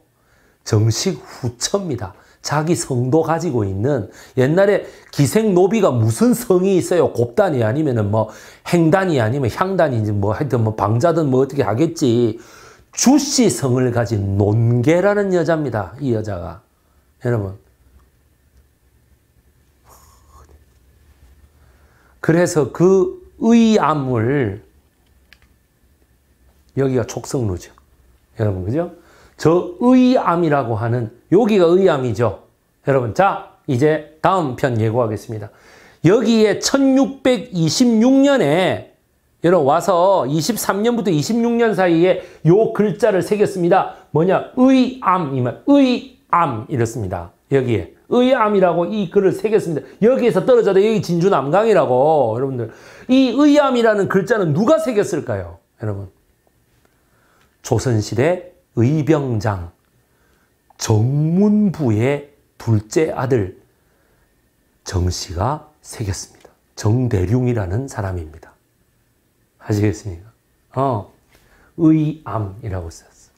정식 후처입니다. 자기 성도 가지고 있는 옛날에 기생 노비가 무슨 성이 있어요? 곱단이 아니면은 뭐 행단이 아니면 향단인지 뭐 하여튼 뭐 방자든 뭐 어떻게 하겠지. 주씨 성을 가진 논개라는 여자입니다. 이 여자가. 여러분 그래서 그 의암을 여기가 촉성루죠. 여러분 그죠? 저 의암이라고 하는 여기가 의암이죠. 여러분 자 이제 다음 편 예고하겠습니다. 여기에 1626년에 여러분 와서 23년부터 26년 사이에 요 글자를 새겼습니다. 뭐냐? 의암 이면 의암 이렇습니다. 여기에 의암이라고 이 글을 새겼습니다. 여기에서 떨어져도 여기 진주 남강이라고 여러분들 이 의암이라는 글자는 누가 새겼을까요? 여러분 조선시대 의병장 정문부의 둘째 아들 정씨가 새겼습니다. 정대룡이라는 사람입니다. 아시겠습니까? 어, 의암이라고 썼어.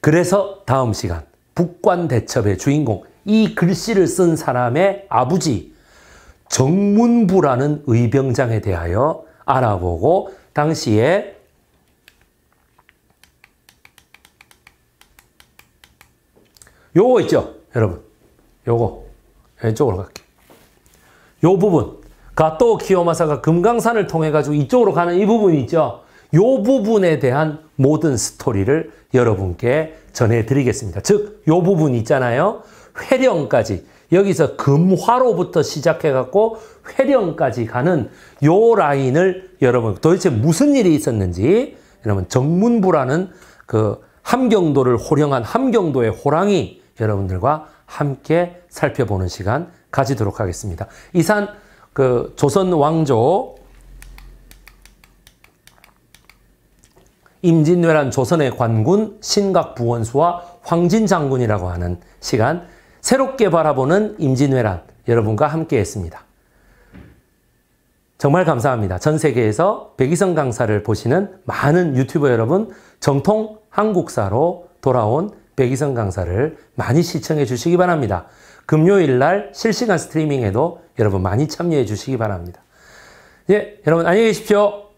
그래서 다음 시간 북관대첩의 주인공 이 글씨를 쓴 사람의 아버지 정문부라는 의병장에 대하여 알아보고 당시에 요거 있죠 여러분 요거 왼쪽으로 갈게요 요 부분 가토 키요마사가 금강산을 통해 가지고 이쪽으로 가는 이 부분 있죠 요 부분에 대한 모든 스토리를 여러분께 전해드리겠습니다. 즉, 요 부분 있잖아요. 회령까지. 여기서 금화로부터 시작해갖고 회령까지 가는 요 라인을 여러분, 도대체 무슨 일이 있었는지, 여러분, 정문부라는 그 함경도를 호령한 함경도의 호랑이 여러분들과 함께 살펴보는 시간 가지도록 하겠습니다. 이산 그 조선 왕조 임진왜란 조선의 관군 신각부원수와 황진 장군이라고 하는 시간 새롭게 바라보는 임진왜란 여러분과 함께 했습니다. 정말 감사합니다. 전 세계에서 백이성 강사를 보시는 많은 유튜버 여러분 정통 한국사로 돌아온 백이성 강사를 많이 시청해 주시기 바랍니다. 금요일 날 실시간 스트리밍에도 여러분 많이 참여해 주시기 바랍니다. 예, 여러분 안녕히 계십시오.